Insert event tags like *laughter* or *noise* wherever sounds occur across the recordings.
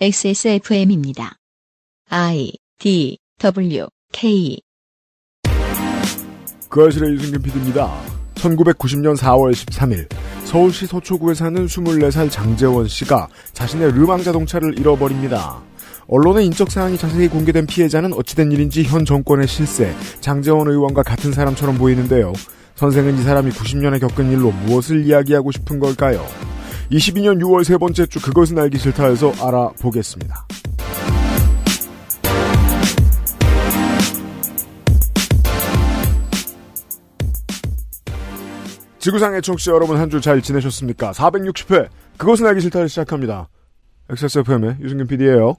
XSFM입니다. I D W K 그아실의 유승균 PD입니다. 1990년 4월 13일 서울시 서초구에 사는 24살 장재원 씨가 자신의 르망 자동차를 잃어버립니다. 언론의 인적 사항이 자세히 공개된 피해자는 어찌된 일인지 현 정권의 실세 장재원 의원과 같은 사람처럼 보이는데요. 선생은 이 사람이 90년에 겪은 일로 무엇을 이야기하고 싶은 걸까요? 22년 6월 세 번째 주 그것은 알기 싫다에서 알아보겠습니다. 지구상의 청취자 여러분 한 주 잘 지내셨습니까? 460회 그것은 알기 싫다를 시작합니다. XSFM의 유승균 PD예요.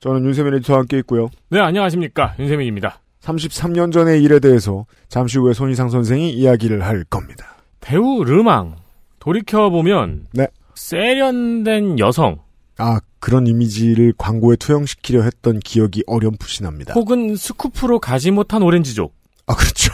저는 윤세민 에터와 함께 있고요. 네, 안녕하십니까. 윤세민입니다. 33년 전의 일에 대해서 잠시 후에 손희상 선생이 이야기를 할 겁니다. 배우 르망. 돌이켜보면 네. 세련된 여성. 아, 그런 이미지를 광고에 투영시키려 했던 기억이 어렴풋이 납니다. 혹은 스쿠프로 가지 못한 오렌지족. 아, 그렇죠.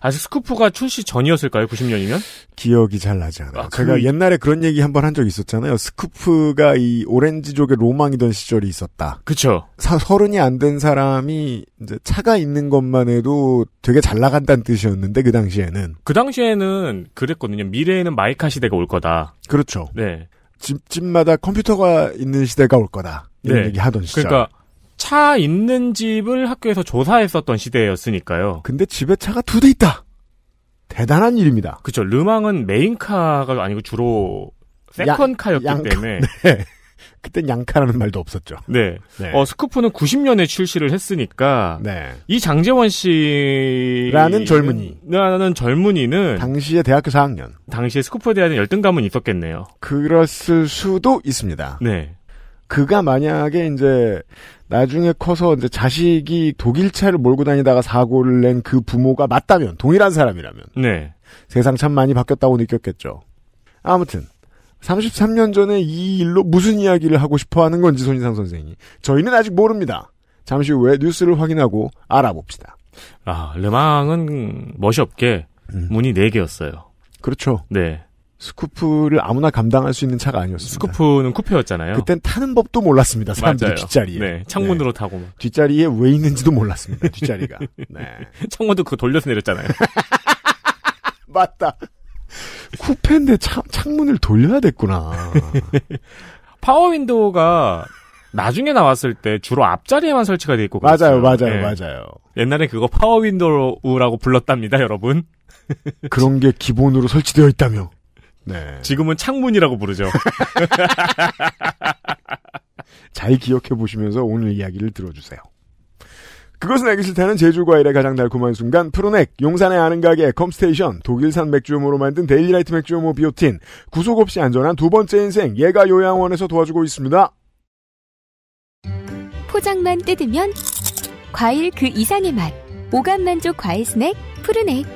아직 스쿠프가 출시 전이었을까요? 90년이면? 기억이 잘 나지 않아요. 아, 그 제가 그... 옛날에 그런 얘기 한 번 한 적 있었잖아요. 스쿠프가 이 오렌지족의 로망이던 시절이 있었다. 그렇죠 서른이 안 된 사람이 이제 차가 있는 것만 해도 되게 잘 나간다는 뜻이었는데, 그 당시에는. 그 당시에는 그랬거든요. 미래에는 마이카 시대가 올 거다. 그렇죠. 네. 집, 집마다 컴퓨터가 있는 시대가 올 거다. 이런 네. 얘기 하던 시절. 그러니까 차 있는 집을 학교에서 조사했었던 시대였으니까요. 근데 집에 차가 두 대 있다. 대단한 일입니다. 그쵸 르망은 메인카가 아니고 주로 세컨카였기 야, 때문에 *laughs* 네. 그땐 양카라는 말도 없었죠. 네. 네. 어, 스쿠프는 90년에 출시를 했으니까 네. 이 장재원 씨라는 젊은이 라는 젊은이는 당시에 대학교 4학년 당시에 스쿠프에 대한 열등감은 있었겠네요. 그랬을 수도 있습니다. 네. 그가 만약에 이제 나중에 커서 이제 자식이 독일차를 몰고 다니다가 사고를 낸 그 부모가 맞다면 동일한 사람이라면 네. 세상 참 많이 바뀌었다고 느꼈겠죠. 아무튼 33년 전에 이 일로 무슨 이야기를 하고 싶어 하는 건지 손인상 선생이 저희는 아직 모릅니다. 잠시 후에 뉴스를 확인하고 알아봅시다. 아, 르망은 멋이 없게 음. 문이 4개였어요. 그렇죠. 네. 스쿠프를 아무나 감당할 수 있는 차가 아니었습니다. 스쿠프는 쿠페였잖아요. 그땐 타는 법도 몰랐습니다. 사람들이 맞아요. 뒷자리에. 네, 창문으로 네. 타고. 뒷자리에 왜 있는지도 몰랐습니다. 뒷자리가. 네. *laughs* 창문도 그거 돌려서 내렸잖아요. *laughs* 맞다. 쿠페인데 차, 창문을 돌려야 됐구나. *laughs* 파워윈도우가 나중에 나왔을 때 주로 앞자리에만 설치가 돼 있고 그랬어요. 맞아요, 맞아요, 네. 맞아요. 옛날에 그거 파워윈도우라고 불렀답니다, 여러분. 그런 게 기본으로 설치되어 있다며. 네. 지금은 창문이라고 부르죠. *laughs* 잘 기억해 보시면서 오늘 이야기를 들어주세요. 그것은 알기 싫다는 제주과일의 가장 달콤한 순간 프로넥 용산의 아는 가게 컴스테이션, 독일산 맥주음으로 만든 데일리라이트 맥주음호 비오틴, 구속 없이 안전한 두 번째 인생 예가 요양원에서 도와주고 있습니다. 포장만 뜯으면 과일 그 이상의 맛, 오감 만족 과일 스낵 푸르넥.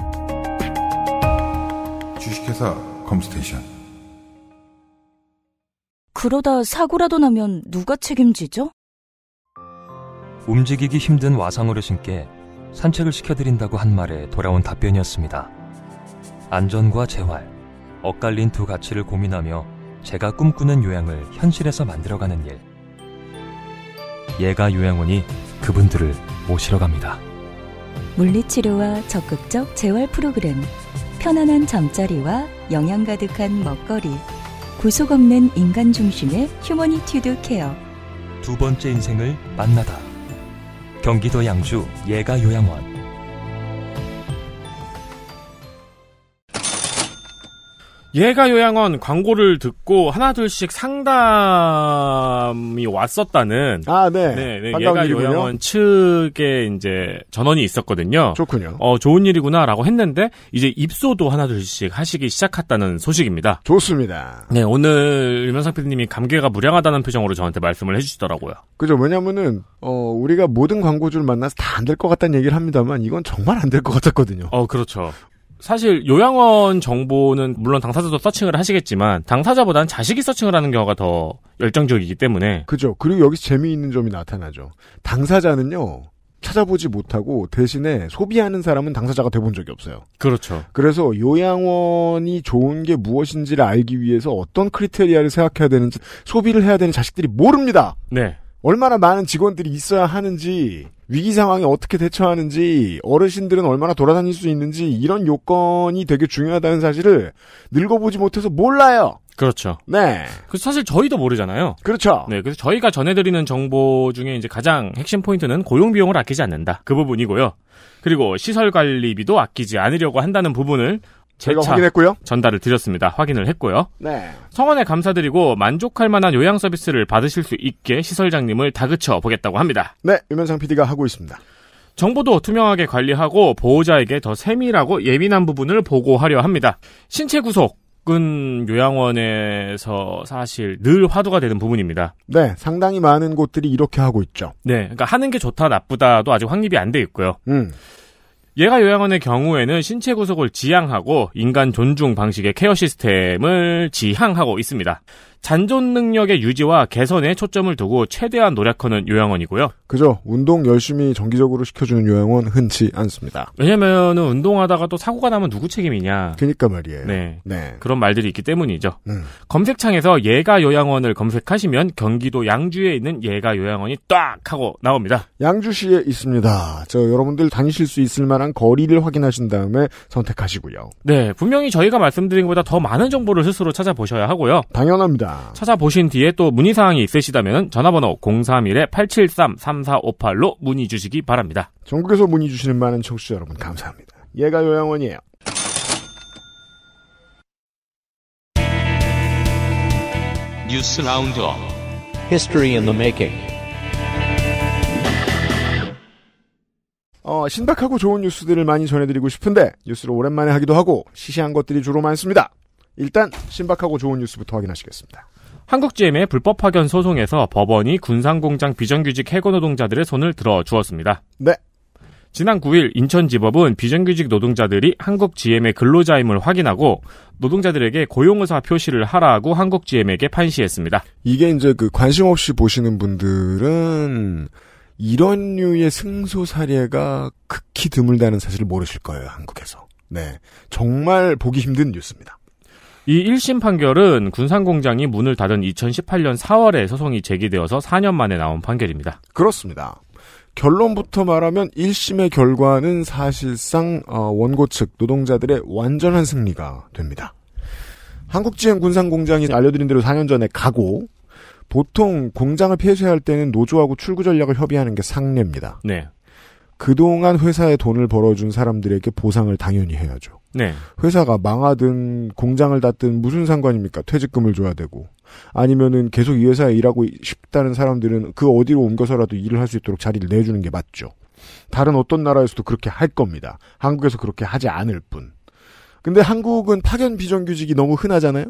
주식회사 컴스테이션. 그러다 사고라도 나면 누가 책임지죠? 움직이기 힘든 와상어르신께 산책을 시켜드린다고 한 말에 돌아온 답변이었습니다. 안전과 재활, 엇갈린 두 가치를 고민하며 제가 꿈꾸는 요양을 현실에서 만들어가는 일. 얘가 요양원이 그분들을 모시러 갑니다. 물리치료와 적극적 재활 프로그램 편안한 잠자리와 영양 가득한 먹거리, 구속 없는 인간 중심의 휴머니튜드 케어. 두 번째 인생을 만나다. 경기도 양주 예가요양원 예가 요양원 광고를 듣고 하나둘씩 상담이 왔었다는 아, 네. 네, 네 예가 일이군요. 요양원 측에 이제 전원이 있었거든요. 좋군요. 어, 좋은 일이구나라고 했는데 이제 입소도 하나둘씩 하시기 시작했다는 소식입니다. 좋습니다. 네, 오늘 유명상 PD님이 감개가 무량하다는 표정으로 저한테 말씀을 해 주시더라고요. 그죠. 왜냐면은 어, 우리가 모든 광고주를 만나서 다 안 될 것 같다는 얘기를 합니다만 이건 정말 안 될 것 같았거든요. 어, 그렇죠. 사실 요양원 정보는 물론 당사자도 서칭을 하시겠지만 당사자보다는 자식이 서칭을 하는 경우가 더 열정적이기 때문에 그죠. 그리고 여기서 재미있는 점이 나타나죠. 당사자는요. 찾아보지 못하고 대신에 소비하는 사람은 당사자가 돼본 적이 없어요. 그렇죠. 그래서 요양원이 좋은 게 무엇인지를 알기 위해서 어떤 크리테리아를 생각해야 되는지 소비를 해야 되는 자식들이 모릅니다. 네. 얼마나 많은 직원들이 있어야 하는지, 위기 상황에 어떻게 대처하는지, 어르신들은 얼마나 돌아다닐 수 있는지, 이런 요건이 되게 중요하다는 사실을 늙어보지 못해서 몰라요. 그렇죠. 네. 그래서 사실 저희도 모르잖아요. 그렇죠. 네. 그래서 저희가 전해드리는 정보 중에 이제 가장 핵심 포인트는 고용비용을 아끼지 않는다. 그 부분이고요. 그리고 시설 관리비도 아끼지 않으려고 한다는 부분을 제가 확인했고요. 전달을 드렸습니다. 확인을 했고요. 네. 성원에 감사드리고 만족할 만한 요양 서비스를 받으실 수 있게 시설장님을 다그쳐 보겠다고 합니다. 네, 유면상 PD가 하고 있습니다. 정보도 투명하게 관리하고 보호자에게 더 세밀하고 예민한 부분을 보고하려 합니다. 신체 구속은 요양원에서 사실 늘 화두가 되는 부분입니다. 네, 상당히 많은 곳들이 이렇게 하고 있죠. 네, 그러니까 하는 게 좋다 나쁘다도 아직 확립이 안 돼 있고요. 음. 예가 요양원의 경우에는 신체 구속을 지향하고 인간 존중 방식의 케어 시스템을 지향하고 있습니다. 잔존 능력의 유지와 개선에 초점을 두고 최대한 노력하는 요양원이고요. 그죠. 운동 열심히 정기적으로 시켜주는 요양원 흔치 않습니다. 왜냐면 운동하다가 또 사고가 나면 누구 책임이냐. 그니까 말이에요. 네. 네. 그런 말들이 있기 때문이죠. 음. 검색창에서 예가 요양원을 검색하시면 경기도 양주에 있는 예가 요양원이 딱 하고 나옵니다. 양주시에 있습니다. 저 여러분들 다니실 수 있을 만한 거리를 확인하신 다음에 선택하시고요. 네. 분명히 저희가 말씀드린 것보다 더 많은 정보를 스스로 찾아보셔야 하고요. 당연합니다. 있습니다. 찾아보신 뒤에 또 문의사항이 있으시다면 전화번호 031-873-3458로 문의 주시기 바랍니다. 전국에서 문의 주시는 많은 청취자 여러분 감사합니다. 얘가 요양원이에요. 뉴스 라운드 History in the Making 어, 신박하고 좋은 뉴스들을 많이 전해드리고 싶은데 뉴스를 오랜만에 하기도 하고 시시한 것들이 주로 많습니다. 일단 신박하고 좋은 뉴스부터 확인하시겠습니다. 한국GM의 불법 파견 소송에서 법원이 군산공장 비정규직 해고 노동자들의 손을 들어 주었습니다. 네. 지난 9일 인천지법은 비정규직 노동자들이 한국GM의 근로자임을 확인하고 노동자들에게 고용의사 표시를 하라고 한국GM에게 판시했습니다. 이게 이제 그 관심 없이 보시는 분들은 이런 류의 승소 사례가 극히 드물다는 사실을 모르실 거예요, 한국에서. 네. 정말 보기 힘든 뉴스입니다. 이 1심 판결은 군산공장이 문을 닫은 2018년 4월에 소송이 제기되어서 4년 만에 나온 판결입니다. 그렇습니다. 결론부터 말하면 1심의 결과는 사실상 어, 원고 측 노동자들의 완전한 승리가 됩니다. 한국지행 군산공장이 알려드린 대로 4년 전에 가고 보통 공장을 폐쇄할 때는 노조하고 출구 전략을 협의하는 게 상례입니다. 네. 그동안 회사에 돈을 벌어준 사람들에게 보상을 당연히 해야죠. 네. 회사가 망하든 공장을 닫든 무슨 상관입니까? 퇴직금을 줘야 되고. 아니면은 계속 이 회사에 일하고 싶다는 사람들은 그 어디로 옮겨서라도 일을 할 수 있도록 자리를 내주는 게 맞죠. 다른 어떤 나라에서도 그렇게 할 겁니다. 한국에서 그렇게 하지 않을 뿐. 근데 한국은 파견 비정규직이 너무 흔하잖아요?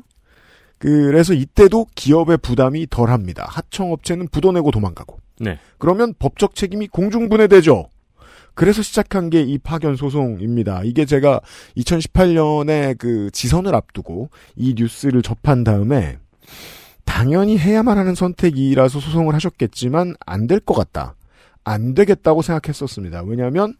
그래서 이때도 기업의 부담이 덜합니다. 하청업체는 부도내고 도망가고. 네. 그러면 법적 책임이 공중분해되죠. 그래서 시작한 게 이 파견 소송입니다. 이게 제가 2018년에 그 지선을 앞두고 이 뉴스를 접한 다음에 당연히 해야만 하는 선택이라서 소송을 하셨겠지만 안 될 것 같다. 안 되겠다고 생각했었습니다. 왜냐하면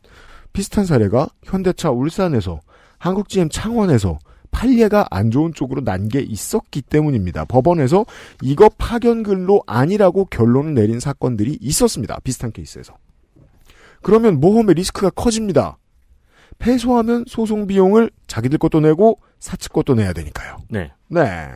비슷한 사례가 현대차 울산에서 한국GM 창원에서 판례가 안 좋은 쪽으로 난 게 있었기 때문입니다. 법원에서 이거 파견근로 아니라고 결론을 내린 사건들이 있었습니다. 비슷한 케이스에서. 그러면 모험의 리스크가 커집니다. 패소하면 소송 비용을 자기들 것도 내고 사측 것도 내야 되니까요. 네. 네.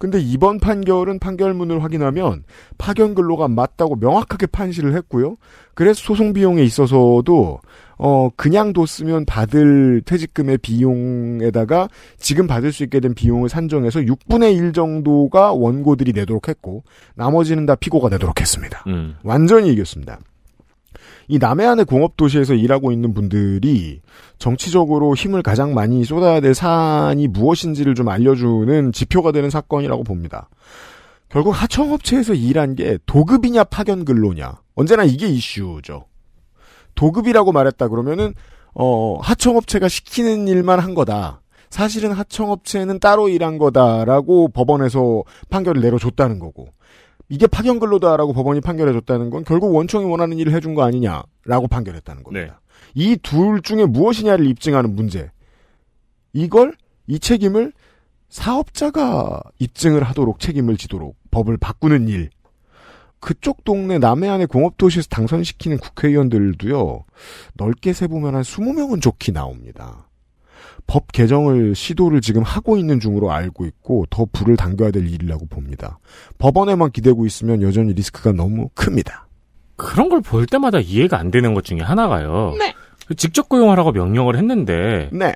근데 이번 판결은 판결문을 확인하면 파견 근로가 맞다고 명확하게 판시를 했고요. 그래서 소송 비용에 있어서도 어 그냥 뒀으면 받을 퇴직금의 비용에다가 지금 받을 수 있게 된 비용을 산정해서 6분의 1 정도가 원고들이 내도록 했고 나머지는 다 피고가 내도록 했습니다. 음. 완전히 이겼습니다. 이 남해안의 공업 도시에서 일하고 있는 분들이 정치적으로 힘을 가장 많이 쏟아야 될 사안이 무엇인지를 좀 알려주는 지표가 되는 사건이라고 봅니다. 결국 하청업체에서 일한 게 도급이냐 파견 근로냐 언제나 이게 이슈죠. 도급이라고 말했다 그러면은 어, 하청업체가 시키는 일만 한 거다. 사실은 하청업체는 따로 일한 거다라고 법원에서 판결을 내려줬다는 거고 이게 파견 근로다라고 법원이 판결해 줬다는 건 결국 원청이 원하는 일을 해준 거 아니냐라고 판결했다는 겁니다. 네. 이둘 중에 무엇이냐를 입증하는 문제. 이걸 이 책임을 사업자가 입증을 하도록 책임을 지도록 법을 바꾸는 일. 그쪽 동네 남해안의 공업도시에서 당선시키는 국회의원들도요, 넓게 세보면 한 20명은 좋게 나옵니다. 법 개정을 시도를 지금 하고 있는 중으로 알고 있고 더 불을 당겨야 될 일이라고 봅니다. 법원에만 기대고 있으면 여전히 리스크가 너무 큽니다. 그런 걸 볼 때마다 이해가 안 되는 것 중에 하나가요. 네. 직접 고용하라고 명령을 했는데 네.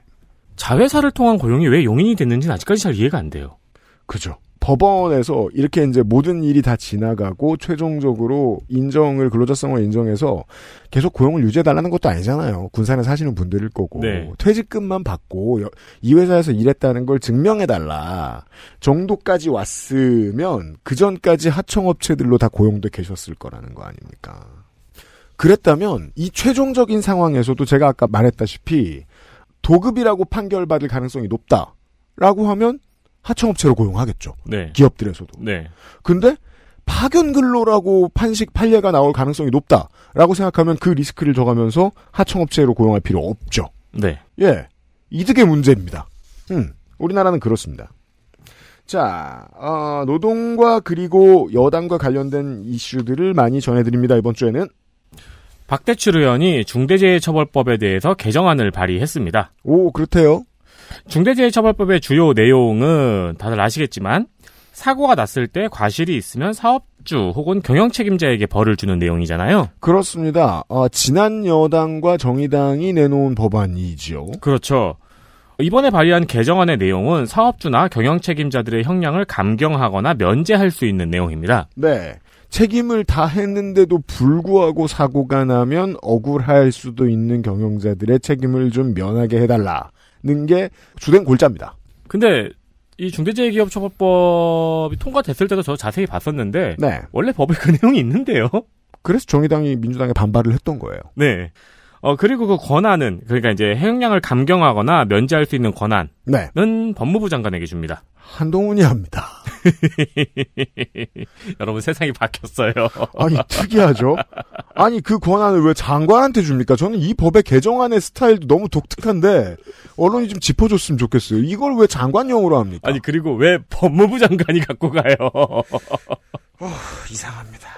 자회사를 통한 고용이 왜 용인이 됐는지는 아직까지 잘 이해가 안 돼요. 그죠. 법원에서 이렇게 이제 모든 일이 다 지나가고 최종적으로 인정을 근로자성을 인정해서 계속 고용을 유지해달라는 것도 아니잖아요. 군산에 사시는 분들일 거고 네. 퇴직금만 받고 이 회사에서 일했다는 걸 증명해달라 정도까지 왔으면 그 전까지 하청업체들로 다 고용돼 계셨을 거라는 거 아닙니까? 그랬다면 이 최종적인 상황에서도 제가 아까 말했다시피 도급이라고 판결받을 가능성이 높다. 라고 하면 하청업체로 고용하겠죠. 네. 기업들에서도. 네. 근데 파견 근로라고 판식 판례가 나올 가능성이 높다라고 생각하면 그 리스크를 져가면서 하청업체로 고용할 필요 없죠. 네. 예. 이득의 문제입니다. 음. 우리나라는 그렇습니다. 자, 어, 노동과 그리고 여당과 관련된 이슈들을 많이 전해드립니다. 이번 주에는 박대출 의원이 중대재해처벌법에 대해서 개정안을 발의했습니다. 오, 그렇대요. 중대재해처벌법의 주요 내용은 다들 아시겠지만 사고가 났을 때 과실이 있으면 사업주 혹은 경영 책임자에게 벌을 주는 내용이잖아요. 그렇습니다. 어, 지난 여당과 정의당이 내놓은 법안이지요. 그렇죠. 이번에 발의한 개정안의 내용은 사업주나 경영 책임자들의 형량을 감경하거나 면제할 수 있는 내용입니다. 네. 책임을 다 했는데도 불구하고 사고가 나면 억울할 수도 있는 경영자들의 책임을 좀 면하게 해달라. 있는 게 주된 골자입니다. 근데 이 중대재해기업처벌법이 통과됐을 때도 저 자세히 봤었는데 네. 원래 법에 그 *laughs* 내용이 있는데요. 그래서 정의당이 민주당에 반발을 했던 거예요. 네. 어 그리고 그 권한은 그러니까 이제 해역량을 감경하거나 면제할 수 있는 권한은 네. 법무부 장관에게 줍니다. 한동훈이 합니다. *laughs* 여러분 세상이 바뀌었어요. 아니 특이하죠. *laughs* 아니 그 권한을 왜 장관한테 줍니까? 저는 이 법의 개정안의 스타일도 너무 독특한데 언론이 좀 짚어줬으면 좋겠어요. 이걸 왜 장관용으로 합니까? 아니 그리고 왜 법무부 장관이 갖고 가요? 어, 이상합니다.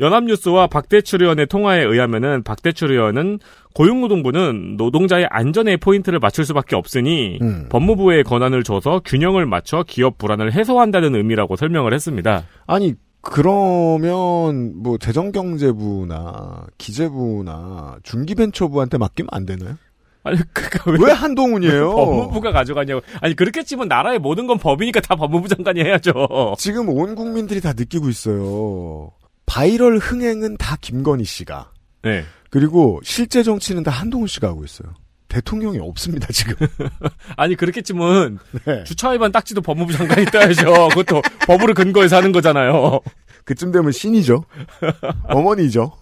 연합뉴스와 박대출 의원의 통화에 의하면은 박대출 의원은 고용노동부는 노동자의 안전에 포인트를 맞출 수밖에 없으니 음. 법무부에 권한을 줘서 균형을 맞춰 기업 불안을 해소한다는 의미라고 설명을 했습니다. 아니 그러면 뭐 재정경제부나 기재부나 중기벤처부한테 맡기면 안 되나요? 아니 그니까 왜, 왜 한동훈이에요? 왜 *laughs* 법무부가 가져가냐고. 아니 그렇게 치면 나라의 모든 건 법이니까 다 법무부 장관이 해야죠. 지금 온 국민들이 다 느끼고 있어요. 바이럴 흥행은 다 김건희 씨가. 네. 그리고 실제 정치는 다 한동훈 씨가 하고 있어요. 대통령이 없습니다 지금. *laughs* 아니 그렇겠지만 네. 주차 위반 딱지도 법무부 장관이 따야죠. 그것도 *laughs* 법으로 근거해서 하는 거잖아요. 그쯤 되면 신이죠. 어머니죠.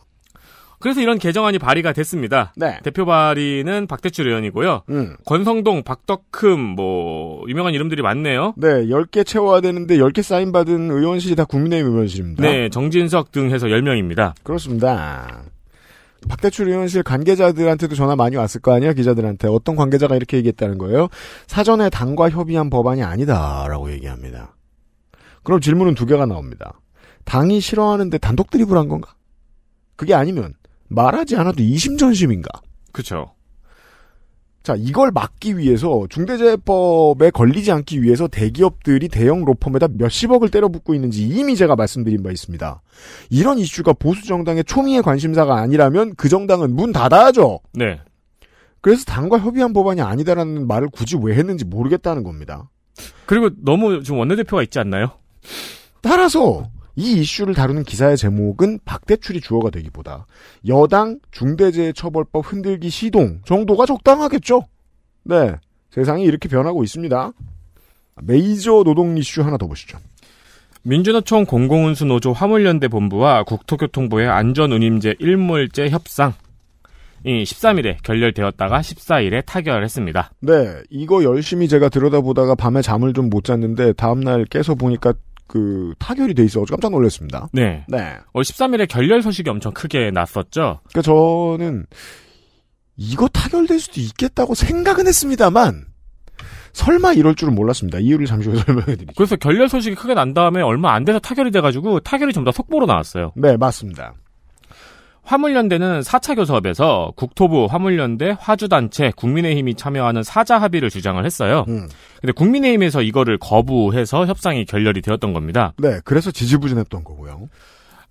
그래서 이런 개정안이 발의가 됐습니다. 네. 대표 발의는 박대출 의원이고요. 음. 권성동, 박덕흠 뭐 유명한 이름들이 많네요. 네, 10개 채워야 되는데 10개 사인 받은 의원실이 다 국민의힘 의원실입니다. 네, 정진석 등 해서 10명입니다. 그렇습니다. 박대출 의원실 관계자들한테도 전화 많이 왔을 거 아니야 기자들한테 어떤 관계자가 이렇게 얘기했다는 거예요 사전에 당과 협의한 법안이 아니다라고 얘기합니다 그럼 질문은 두 개가 나옵니다 당이 싫어하는데 단독 드립을 한 건가 그게 아니면 말하지 않아도 이심전심인가 그렇죠 자, 이걸 막기 위해서 중대재해법에 걸리지 않기 위해서 대기업들이 대형 로펌에다 몇십억을 때려붓고 있는지 이미 제가 말씀드린 바 있습니다. 이런 이슈가 보수 정당의 초미의 관심사가 아니라면 그 정당은 문 닫아야죠. 네. 그래서 당과 협의한 법안이 아니다라는 말을 굳이 왜 했는지 모르겠다는 겁니다. 그리고 너무 좀 원내대표가 있지 않나요? 따라서 이 이슈를 다루는 기사의 제목은 박대출이 주어가 되기보다 여당 중대재해처벌법 흔들기 시동 정도가 적당하겠죠. 네. 세상이 이렇게 변하고 있습니다. 메이저 노동 이슈 하나 더 보시죠. 민주노총 공공운수노조 화물연대 본부와 국토교통부의 안전운임제 일몰제 협상. 이 13일에 결렬되었다가 14일에 타결했습니다. 네, 이거 열심히 제가 들여다보다가 밤에 잠을 좀 못 잤는데 다음날 깨서 보니까 그 타결이 돼 있어서 깜짝 놀랐습니다. 네. 네. 월 13일에 결렬 소식이 엄청 크게 났었죠. 그니까 저는 이거 타결될 수도 있겠다고 생각은 했습니다만 설마 이럴 줄은 몰랐습니다. 이유를 잠시 후에 *laughs* 설명해 드리죠. 그래서 결렬 소식이 크게 난 다음에 얼마 안 돼서 타결이 돼 가지고 타결이 전부 다 속보로 나왔어요. 네, 맞습니다. 화물연대는 4차 교섭에서 국토부, 화물연대, 화주단체, 국민의힘이 참여하는 사자 합의를 주장을 했어요. 음. 근데 국민의힘에서 이거를 거부해서 협상이 결렬이 되었던 겁니다. 네, 그래서 지지부진했던 거고요.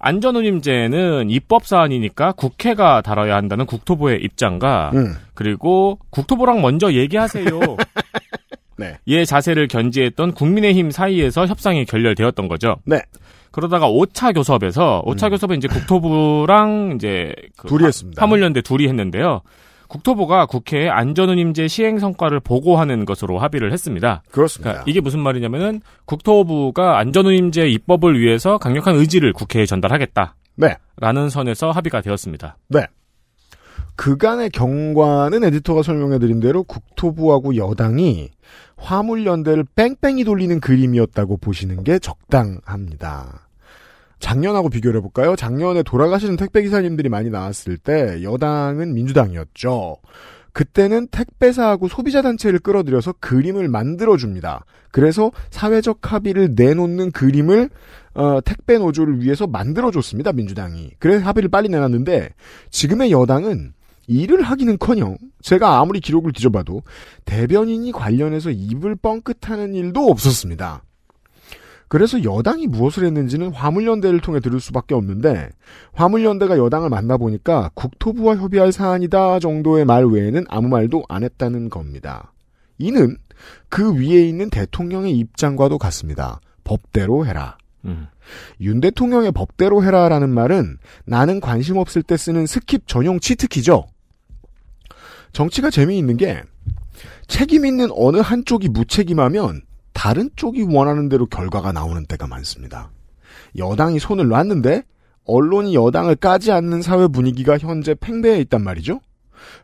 안전운임제는 입법 사안이니까 국회가 다뤄야 한다는 국토부의 입장과 음. 그리고 국토부랑 먼저 얘기하세요. *laughs* 네. 이 예 자세를 견지했던 국민의힘 사이에서 협상이 결렬되었던 거죠. 네. 그러다가 5차 교섭에서 5차 음. 교섭은 이제 국토부랑 *laughs* 이제 그 둘이 했습니다. 화물연대 둘이 했는데요. 국토부가 국회에 안전운임제 시행 성과를 보고하는 것으로 합의를 했습니다. 그렇습니다. 그러니까 이게 무슨 말이냐면은 국토부가 안전운임제 입법을 위해서 강력한 의지를 국회에 전달하겠다. 네. 라는 선에서 합의가 되었습니다. 네. 그간의 경과는 에디터가 설명해드린 대로 국토부하고 여당이 화물연대를 뺑뺑이 돌리는 그림이었다고 보시는 게 적당합니다. 작년하고 비교를 해볼까요? 작년에 돌아가시는 택배기사님들이 많이 나왔을 때 여당은 민주당이었죠. 그때는 택배사하고 소비자단체를 끌어들여서 그림을 만들어줍니다. 그래서 사회적 합의를 내놓는 그림을 어, 택배 노조를 위해서 만들어줬습니다. 민주당이. 그래서 합의를 빨리 내놨는데 지금의 여당은 일을 하기는커녕 제가 아무리 기록을 뒤져봐도 대변인이 관련해서 입을 뻥끗하는 일도 없었습니다. 그래서 여당이 무엇을 했는지는 화물연대를 통해 들을 수밖에 없는데 화물연대가 여당을 만나보니까 국토부와 협의할 사안이다 정도의 말 외에는 아무 말도 안 했다는 겁니다. 이는 그 위에 있는 대통령의 입장과도 같습니다. 법대로 해라. 음. 윤 대통령의 법대로 해라라는 말은 나는 관심 없을 때 쓰는 스킵 전용 치트키죠. 정치가 재미있는 게 책임 있는 어느 한쪽이 무책임하면 다른 쪽이 원하는 대로 결과가 나오는 때가 많습니다. 여당이 손을 놨는데 언론이 여당을 까지 않는 사회 분위기가 현재 팽배해 있단 말이죠.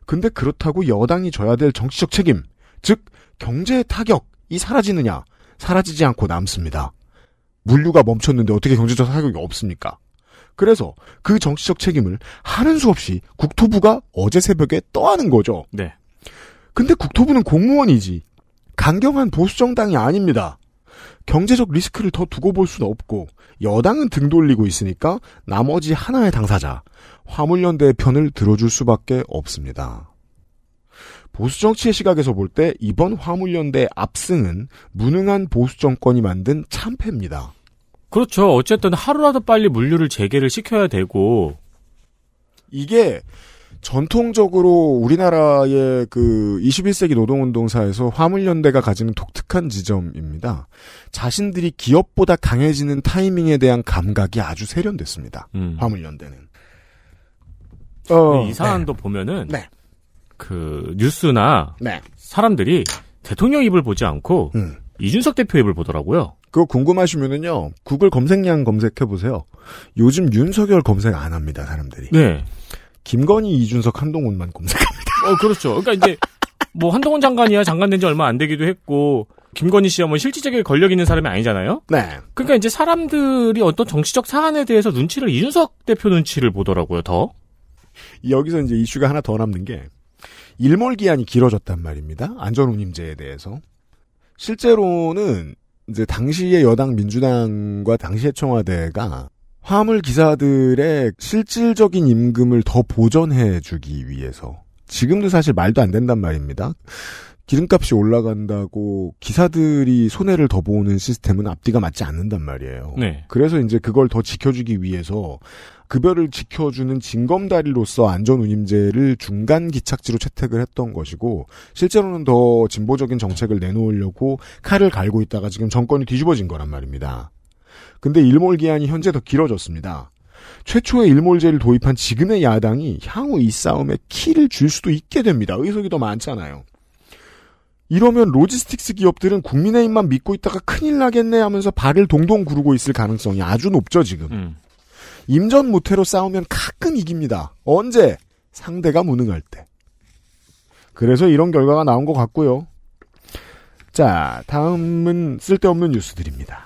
근데 그렇다고 여당이 져야 될 정치적 책임, 즉 경제의 타격이 사라지느냐? 사라지지 않고 남습니다. 물류가 멈췄는데 어떻게 경제적 타격이 없습니까? 그래서 그 정치적 책임을 하는 수 없이 국토부가 어제 새벽에 떠하는 거죠. 네. 근데 국토부는 공무원이지 강경한 보수 정당이 아닙니다. 경제적 리스크를 더 두고 볼 수는 없고 여당은 등 돌리고 있으니까 나머지 하나의 당사자 화물연대 의 편을 들어줄 수밖에 없습니다. 보수 정치의 시각에서 볼 때 이번 화물연대 압승은 무능한 보수 정권이 만든 참패입니다. 그렇죠. 어쨌든 하루라도 빨리 물류를 재개를 시켜야 되고 이게 전통적으로 우리나라의 그 21세기 노동운동사에서 화물연대가 가지는 독특한 지점입니다. 자신들이 기업보다 강해지는 타이밍에 대한 감각이 아주 세련됐습니다. 음. 화물연대는. 어, 이 사안도 네. 보면은 네. 그 뉴스나 네. 사람들이 대통령 입을 보지 않고 음. 이준석 대표 입을 보더라고요. 그거 궁금하시면은요 구글 검색량 검색해 보세요. 요즘 윤석열 검색 안 합니다 사람들이. 네. 김건희, 이준석, 한동훈만 검색합니다. 어, 그렇죠. 그러니까 이제 뭐 한동훈 장관이야 장관 된 지 얼마 안 되기도 했고 김건희 씨야 뭐 실질적인 권력 있는 사람이 아니잖아요. 네. 그러니까 이제 사람들이 어떤 정치적 사안에 대해서 눈치를 이준석 대표 눈치를 보더라고요. 더 여기서 이제 이슈가 하나 더 남는 게 일몰 기한이 길어졌단 말입니다. 안전운임제에 대해서 실제로는 이제 당시의 여당 민주당과 당시의 청와대가 화물 기사들의 실질적인 임금을 더 보전해 주기 위해서 지금도 사실 말도 안 된단 말입니다. 기름값이 올라간다고 기사들이 손해를 더 보는 시스템은 앞뒤가 맞지 않는단 말이에요. 네. 그래서 이제 그걸 더 지켜주기 위해서 급여를 지켜주는 징검다리로서 안전운임제를 중간 기착지로 채택을 했던 것이고 실제로는 더 진보적인 정책을 내놓으려고 칼을 갈고 있다가 지금 정권이 뒤집어진 거란 말입니다. 근데 일몰 기한이 현재 더 길어졌습니다. 최초의 일몰제를 도입한 지금의 야당이 향후 이 싸움에 키를 줄 수도 있게 됩니다. 의석이 더 많잖아요. 이러면 로지스틱스 기업들은 국민의힘만 믿고 있다가 큰일 나겠네 하면서 발을 동동 구르고 있을 가능성이 아주 높죠, 지금. 음. 임전무태로 싸우면 가끔 이깁니다. 언제? 상대가 무능할 때. 그래서 이런 결과가 나온 것 같고요. 자, 다음은 쓸데없는 뉴스들입니다.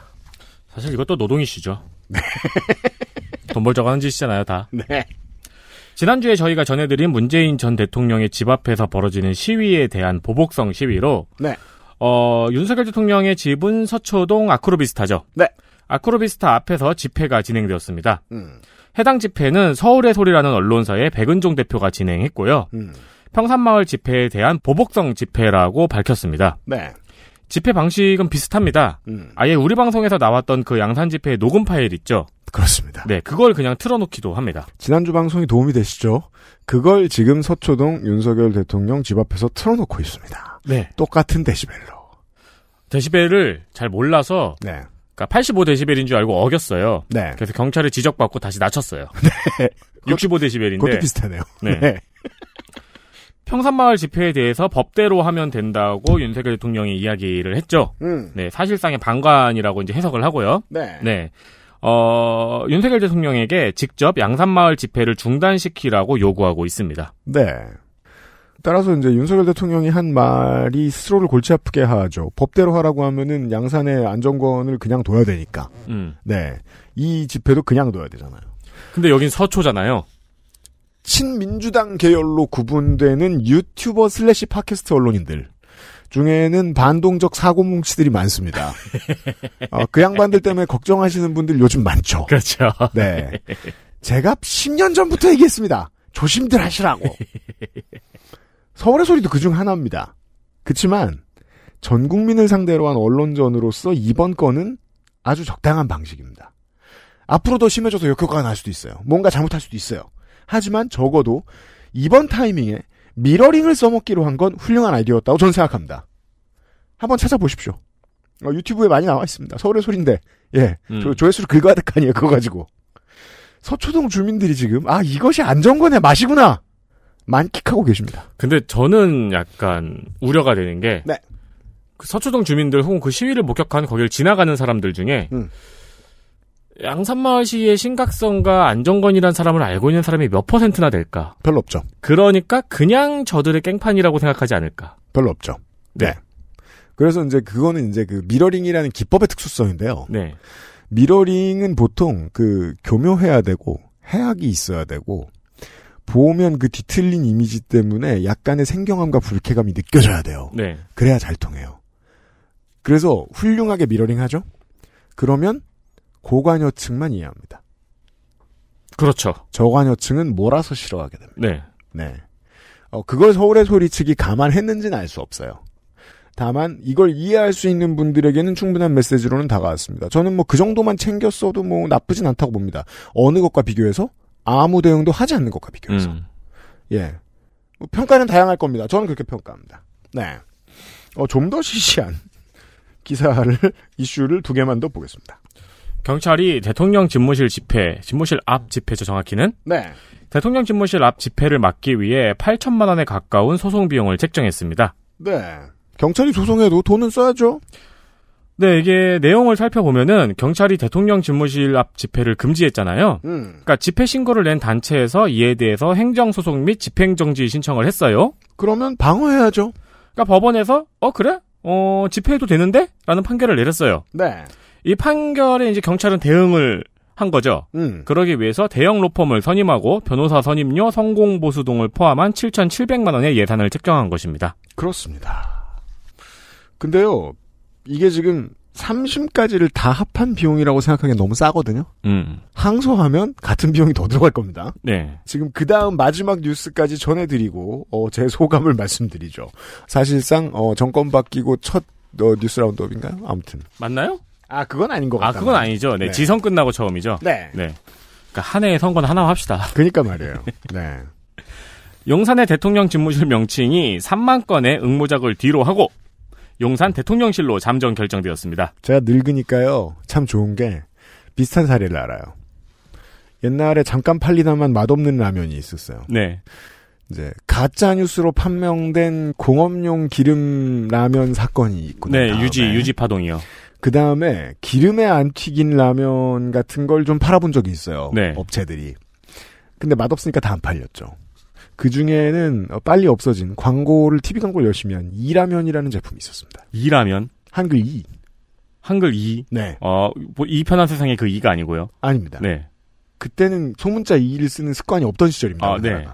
사실 이것도 노동 이슈죠. 네. 돈 벌자고 하는 짓이잖아요, 다. 네. 지난주에 저희가 전해드린 문재인 전 대통령의 집 앞에서 벌어지는 시위에 대한 보복성 시위로 네. 어, 윤석열 대통령의 집은 서초동 아크로비스타죠. 네. 아크로비스타 앞에서 집회가 진행되었습니다. 음. 해당 집회는 서울의 소리라는 언론사의 백은종 대표가 진행했고요. 음. 평산마을 집회에 대한 보복성 집회라고 밝혔습니다. 네. 집회 방식은 비슷합니다. 음. 아예 우리 방송에서 나왔던 그 양산 집회 녹음 파일 있죠. 그렇습니다. 네, 그걸 그냥 틀어놓기도 합니다. 지난주 방송이 도움이 되시죠? 그걸 지금 서초동 윤석열 대통령 집 앞에서 틀어놓고 있습니다. 네. 똑같은 데시벨로. 데시벨을 잘 몰라서 네. 그러니까 85데시벨인 줄 알고 어겼어요. 네. 그래서 경찰에 지적받고 다시 낮췄어요. *laughs* 네. 65데시벨인데. 그것도 비슷하네요. 네. 네. 평산마을 집회에 대해서 법대로 하면 된다고 윤석열 대통령이 이야기를 했죠. 음. 네, 사실상의 방관이라고 이제 해석을 하고요. 네. 네. 어, 윤석열 대통령에게 직접 양산마을 집회를 중단시키라고 요구하고 있습니다. 네. 따라서 이제 윤석열 대통령이 한 말이 스스로를 골치 아프게 하죠. 법대로 하라고 하면은 양산의 안정권을 그냥 둬야 되니까. 음. 네. 이 집회도 그냥 둬야 되잖아요. 근데 여긴 서초잖아요. 친민주당 계열로 구분되는 유튜버 슬래시 팟캐스트 언론인들 중에는 반동적 사고뭉치들이 많습니다. *laughs* 어, 그 양반들 때문에 걱정하시는 분들 요즘 많죠. 그렇죠. 네. 제가 10년 전부터 얘기했습니다. 조심들 하시라고. 서울의 소리도 그중 하나입니다. 그치만, 전 국민을 상대로 한 언론전으로서 이번 건은 아주 적당한 방식입니다. 앞으로 더 심해져서 역효과가 날 수도 있어요. 뭔가 잘못할 수도 있어요. 하지만 적어도 이번 타이밍에 미러링을 써먹기로 한 건 훌륭한 아이디어였다고 저는 생각합니다. 한번 찾아보십시오. 어, 유튜브에 많이 나와 있습니다. 서울의 소린데 예, 음. 조, 조회수를 긁어야 될 거 아니에요. 그거 가지고 서초동 주민들이 지금 아 이것이 안정권의 맛이구나 만끽하고 계십니다. 근데 저는 약간 우려가 되는 게 네. 그 서초동 주민들 혹은 그 시위를 목격한 거기를 지나가는 사람들 중에 음. 양산마을시의 심각성과 안정권이란 사람을 알고 있는 사람이 몇 퍼센트나 될까? 별로 없죠. 그러니까 그냥 저들의 깽판이라고 생각하지 않을까? 별로 없죠. 네. 네. 그래서 이제 그거는 이제 그 미러링이라는 기법의 특수성인데요. 네. 미러링은 보통 그 교묘해야 되고 해악이 있어야 되고 보면 그 뒤틀린 이미지 때문에 약간의 생경함과 불쾌감이 느껴져야 돼요. 네. 그래야 잘 통해요. 그래서 훌륭하게 미러링 하죠. 그러면 고관여층만 이해합니다. 그렇죠. 저관여층은 몰아서 싫어하게 됩니다. 네. 네. 어, 그걸 서울의 소리치기 감안했는지는 알 수 없어요. 다만 이걸 이해할 수 있는 분들에게는 충분한 메시지로는 다가왔습니다. 저는 뭐 그 정도만 챙겼어도 뭐 나쁘진 않다고 봅니다. 어느 것과 비교해서 아무 대응도 하지 않는 것과 비교해서. 음. 예. 뭐 평가는 다양할 겁니다. 저는 그렇게 평가합니다. 네. 어, 좀 더 시시한 *laughs* 기사를 이슈를 두 개만 더 보겠습니다. 경찰이 대통령 집무실 집회, 집무실 앞 집회죠 정확히는. 네. 대통령 집무실 앞 집회를 막기 위해 8천만 원에 가까운 소송 비용을 책정했습니다. 네. 경찰이 소송해도 돈은 써야죠. 네, 이게 내용을 살펴보면은 경찰이 대통령 집무실 앞 집회를 금지했잖아요. 음. 그러니까 집회 신고를 낸 단체에서 이에 대해서 행정 소송 및 집행 정지 신청을 했어요. 그러면 방어해야죠. 그러니까 법원에서 어 그래? 어 집회해도 되는데? 라는 판결을 내렸어요. 네. 이 판결에 이제 경찰은 대응을 한 거죠. 음. 그러기 위해서 대형 로펌을 선임하고 변호사 선임료, 성공 보수 등을 포함한 7,700만 원의 예산을 책정한 것입니다. 그렇습니다. 근데요. 이게 지금 3심까지를 다 합한 비용이라고 생각하기엔 너무 싸거든요. 음. 항소하면 같은 비용이 더 들어갈 겁니다. 네. 지금 그 다음 마지막 뉴스까지 전해드리고 어, 제 소감을 *laughs* 말씀드리죠. 사실상 어, 정권 바뀌고 첫 어, 뉴스 라운드업인가요? 아무튼 맞나요? 아, 그건 아닌 것 같아요. 아, 그건 아니죠. 네, 네. 지선 끝나고 처음이죠. 네. 네. 그니까한해의 선거는 하나 합시다. *laughs* 그니까 말이에요. 네. 용산의 대통령 집무실 명칭이 3만 건의 응모작을 뒤로 하고 용산 대통령실로 잠정 결정되었습니다. 제가 늙으니까요. 참 좋은 게 비슷한 사례를 알아요. 옛날에 잠깐 팔리다만 맛없는 라면이 있었어요. 네. 이제 가짜 뉴스로 판명된 공업용 기름 라면 사건이 있군요. 네, 유지 유지 파동이요. 그 다음에 기름에 안 튀긴 라면 같은 걸 좀 팔아본 적이 있어요. 네. 업체들이. 근데 맛없으니까 다 안 팔렸죠. 그 중에는 어, 빨리 없어진 광고를 TV 광고를 열심히 한 이라면이라는 제품이 있었습니다. 이라면? 한글 이. 한글 이. 네. 어, 뭐이 편한 세상에그 이가 아니고요. 아닙니다. 네. 그때는 소문자 이를 쓰는 습관이 없던 시절입니다. 아, 네.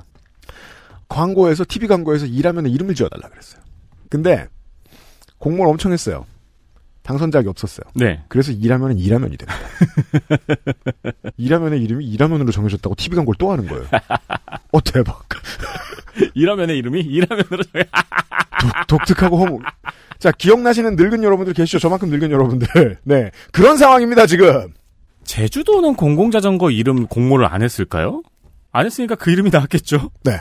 광고에서 TV 광고에서 이라면의 이름을 지어달라 그랬어요. 근데 공모를 엄청 했어요. 당선작이 없었어요. 네. 그래서 일하면 은 일하면이 됩니다. *laughs* 일하면의 이름이 일하면으로 정해졌다고 TV 광고를 또 하는 거예요. 어 대박. *laughs* 일하면의 이름이 일하면으로 정해. *laughs* 독, 특하고 허무. 자 기억나시는 늙은 여러분들 계시죠? 저만큼 늙은 여러분들. 네 그런 상황입니다 지금. 제주도는 공공자전거 이름 공모를 안 했을까요? 안 했으니까 그 이름이 나왔겠죠. 네.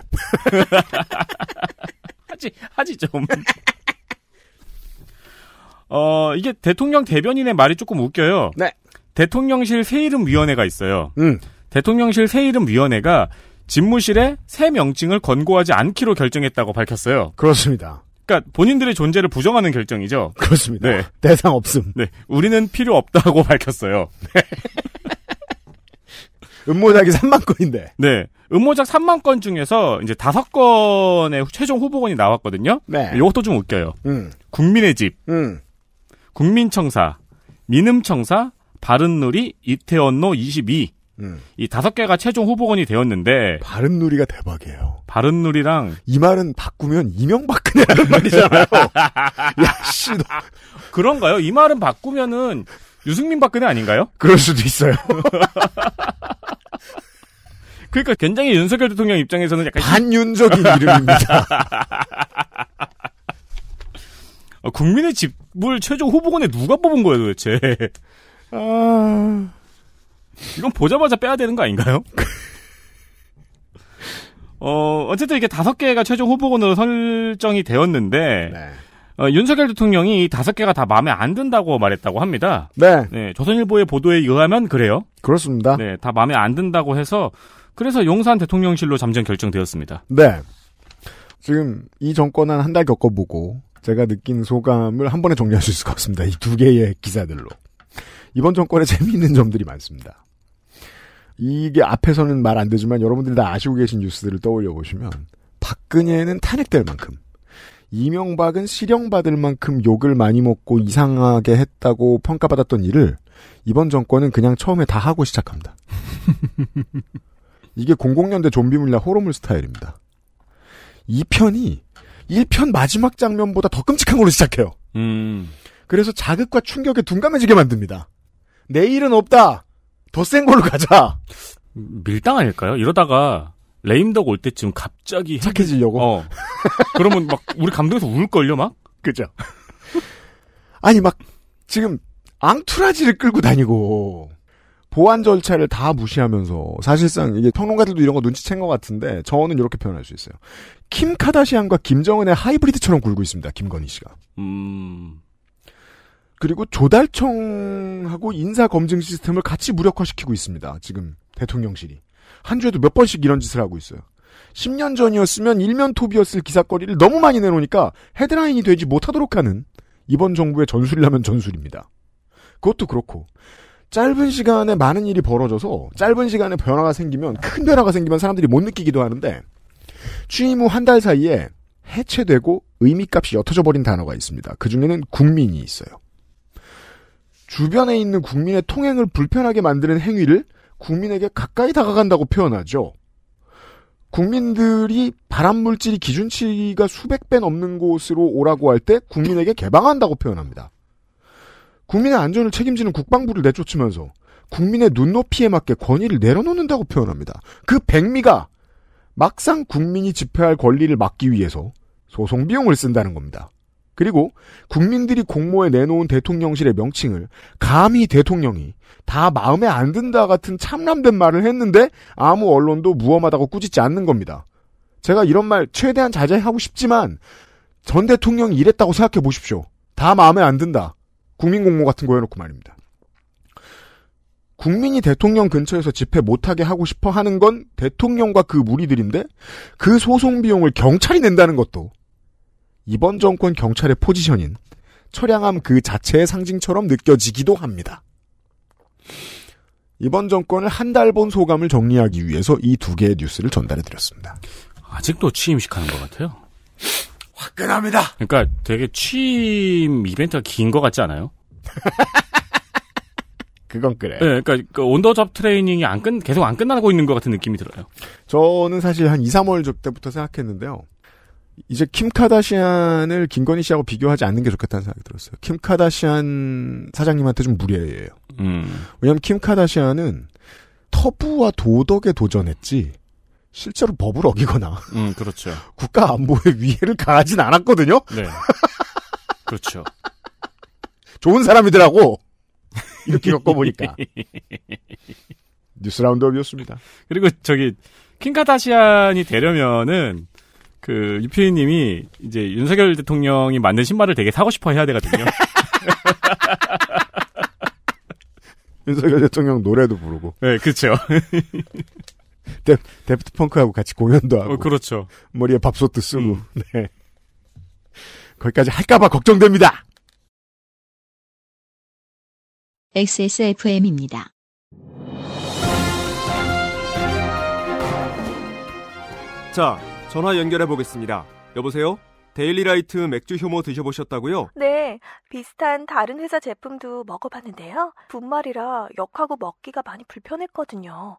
하지 하지 좀. 어, 이게 대통령 대변인의 말이 조금 웃겨요. 네. 대통령실 새이름위원회가 있어요. 음. 대통령실 새이름위원회가 집무실에 새 명칭을 권고하지 않기로 결정했다고 밝혔어요. 그렇습니다. 그러니까 본인들의 존재를 부정하는 결정이죠. 그렇습니다. 네. 대상 없음. 네. 우리는 필요 없다고 *laughs* 밝혔어요. 네. 음모작이 3만 건인데. 네. 음모작 3만 건 중에서 이제 5건의 최종 후보건이 나왔거든요. 네. 이것도 좀 웃겨요. 음. 국민의 집. 음. 국민청사, 민음청사, 바른누리, 이태원노 22. 음. 이 다섯 개가 최종 후보군이 되었는데 바른누리가 대박이에요. 바른누리랑 이 말은 바꾸면 이명박근혜라는 말이잖아요. *laughs* 야씨 너. 그런가요? 이 말은 바꾸면은 유승민 박근혜 아닌가요? 그럴 수도 있어요. *laughs* 그러니까 굉장히 윤석열 대통령 입장에서는 약간 반윤적인 이름입니다. *laughs* 아, 국민의 집을 최종 후보군에 누가 뽑은 거예요 도대체? 아... 이건 보자마자 빼야 되는 거 아닌가요? 어, 어쨌든 이게 다섯 개가 최종 후보군으로 설정이 되었는데, 네. 어, 윤석열 대통령이 이 다섯 개가 다 마음에 안 든다고 말했다고 합니다. 네. 네. 조선일보의 보도에 의하면 그래요. 그렇습니다. 네. 다 마음에 안 든다고 해서, 그래서 용산 대통령실로 잠정 결정되었습니다. 네. 지금 이 정권은 한 달 겪어보고, 제가 느낀 소감을 한 번에 정리할 수 있을 것 같습니다. 이 두 개의 기사들로. 이번 정권에 *laughs* 재미있는 점들이 많습니다. 이게 앞에서는 말 안 되지만 여러분들다 아시고 계신 뉴스들을 떠올려 보시면 박근혜는 탄핵될 만큼 이명박은 실형받을 만큼 욕을 많이 먹고 이상하게 했다고 평가받았던 일을 이번 정권은 그냥 처음에 다 하고 시작합니다. *laughs* 이게 00년대 좀비물이나 호러물 스타일입니다. 이 편이 1편 마지막 장면보다 더 끔찍한 걸로 시작해요. 음. 그래서 자극과 충격에 둔감해지게 만듭니다. 내일은 없다. 더 센 걸로 가자. 밀당 아닐까요? 이러다가 레임덕 올 때쯤 갑자기 착해지려고. 어. 그러면 막 우리 감독에서 울걸요, 막. 그죠. 아니 막 지금 앙투라지를 끌고 다니고 보안 절차를 다 무시하면서 사실상 이게 평론가들도 이런 거 눈치챈 것 같은데 저는 이렇게 표현할 수 있어요. 킴 카다시안과 김정은의 하이브리드처럼 굴고 있습니다. 김건희 씨가. 음. 그리고 조달청하고 인사 검증 시스템을 같이 무력화시키고 있습니다. 지금 대통령실이 한 주에도 몇 번씩 이런 짓을 하고 있어요. 10년 전이었으면 일면 톱이었을 기사거리를 너무 많이 내놓으니까 헤드라인이 되지 못하도록 하는 이번 정부의 전술이라면 전술입니다. 그것도 그렇고 짧은 시간에 많은 일이 벌어져서 짧은 시간에 변화가 생기면 큰 변화가 생기면 사람들이 못 느끼기도 하는데 취임 후 한 달 사이에 해체되고 의미값이 옅어져 버린 단어가 있습니다. 그 중에는 국민이 있어요. 주변에 있는 국민의 통행을 불편하게 만드는 행위를 국민에게 가까이 다가간다고 표현하죠. 국민들이 발암물질이 기준치가 수백 배 넘는 곳으로 오라고 할 때 국민에게 개방한다고 표현합니다. 국민의 안전을 책임지는 국방부를 내쫓으면서 국민의 눈높이에 맞게 권위를 내려놓는다고 표현합니다. 그 백미가 막상 국민이 집회할 권리를 막기 위해서 소송 비용을 쓴다는 겁니다. 그리고 국민들이 공모에 내놓은 대통령실의 명칭을 감히 대통령이 다 마음에 안 든다 같은 참람된 말을 했는데 아무 언론도 무엄하다고 꾸짖지 않는 겁니다. 제가 이런 말 최대한 자제하고 싶지만 전 대통령이 이랬다고 생각해 보십시오. 다 마음에 안 든다. 국민공모 같은 거 해놓고 말입니다. 국민이 대통령 근처에서 집회 못하게 하고 싶어 하는 건 대통령과 그 무리들인데 그 소송 비용을 경찰이 낸다는 것도 이번 정권 경찰의 포지션인 철양함그 자체의 상징처럼 느껴지기도 합니다. 이번 정권을 한 달 본 소감을 정리하기 위해서 이 두 개의 뉴스를 전달해 드렸습니다. 아직도 취임식하는 것 같아요. 화끈합니다. 그러니까 되게 취임 이벤트가 긴 것 같지 않아요? *laughs* 그건 그래. 네, 그러니까 그 온더잡 트레이닝이 안 끝, 계속 안 끝나고 있는 것 같은 느낌이 들어요. 저는 사실 한 2, 3월 접 때부터 생각했는데요. 이제 킴 카다시안을 김건희 씨하고 비교하지 않는 게 좋겠다는 생각이 들었어요. 킴 카다시안 사장님한테 좀 무례해요. 음. 왜냐하면 킴 카다시안은 터부와 도덕에 도전했지 실제로 법을 어기거나 음, 그렇죠. *laughs* 국가 안보에 위해를 가하진 않았거든요. 네. 그렇죠. 좋은 사람이더라고. 이렇게 겪어보니까. 뉴스 라운드업이었습니다. 그리고 저기 킹카다시안이 되려면은 그 유피님이 이제 윤석열 대통령이 만든 신발을 되게 사고 싶어 해야 되거든요. *laughs* 윤석열 대통령 노래도 부르고. 네, 그렇죠. *laughs* 데, 데프트 펑크하고 같이 공연도 하고. 어, 그렇죠. 머리에 밥솥도 쓰고. 음. *laughs* 네. 거기까지 할까봐 걱정됩니다. XSFM입니다. 자, 전화 연결해 보겠습니다. 여보세요? 데일리라이트 맥주 효모 드셔보셨다고요? 네, 비슷한 다른 회사 제품도 먹어봤는데요. 분말이라 역하고 먹기가 많이 불편했거든요.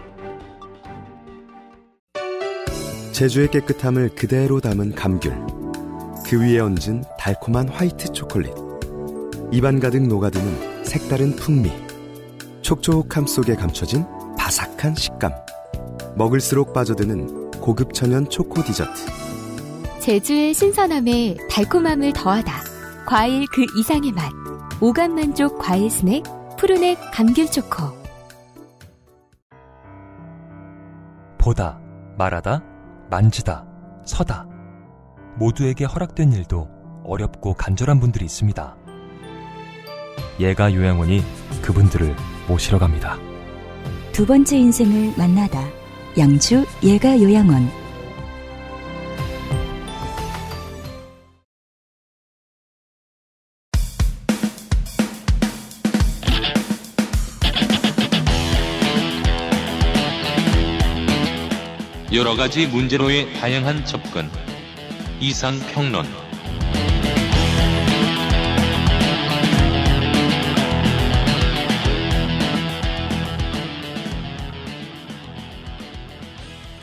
제주의 깨끗함을 그대로 담은 감귤. 그 위에 얹은 달콤한 화이트 초콜릿. 입안 가득 녹아드는 색다른 풍미. 촉촉함 속에 감춰진 바삭한 식감. 먹을수록 빠져드는 고급 천연 초코 디저트. 제주의 신선함에 달콤함을 더하다. 과일 그 이상의 맛. 오감 만족 과일 스낵 푸르넥 감귤 초코. 보다 말하다 만지다, 서다 모두에게 허락된 일도 어렵고 간절한 분들이 있습니다. 예가 요양원이 그분들을 모시러 갑니다. 두 번째 인생을 만나다 양주 예가 요양원 여러 가지 문제로의 다양한 접근. 이상 평론.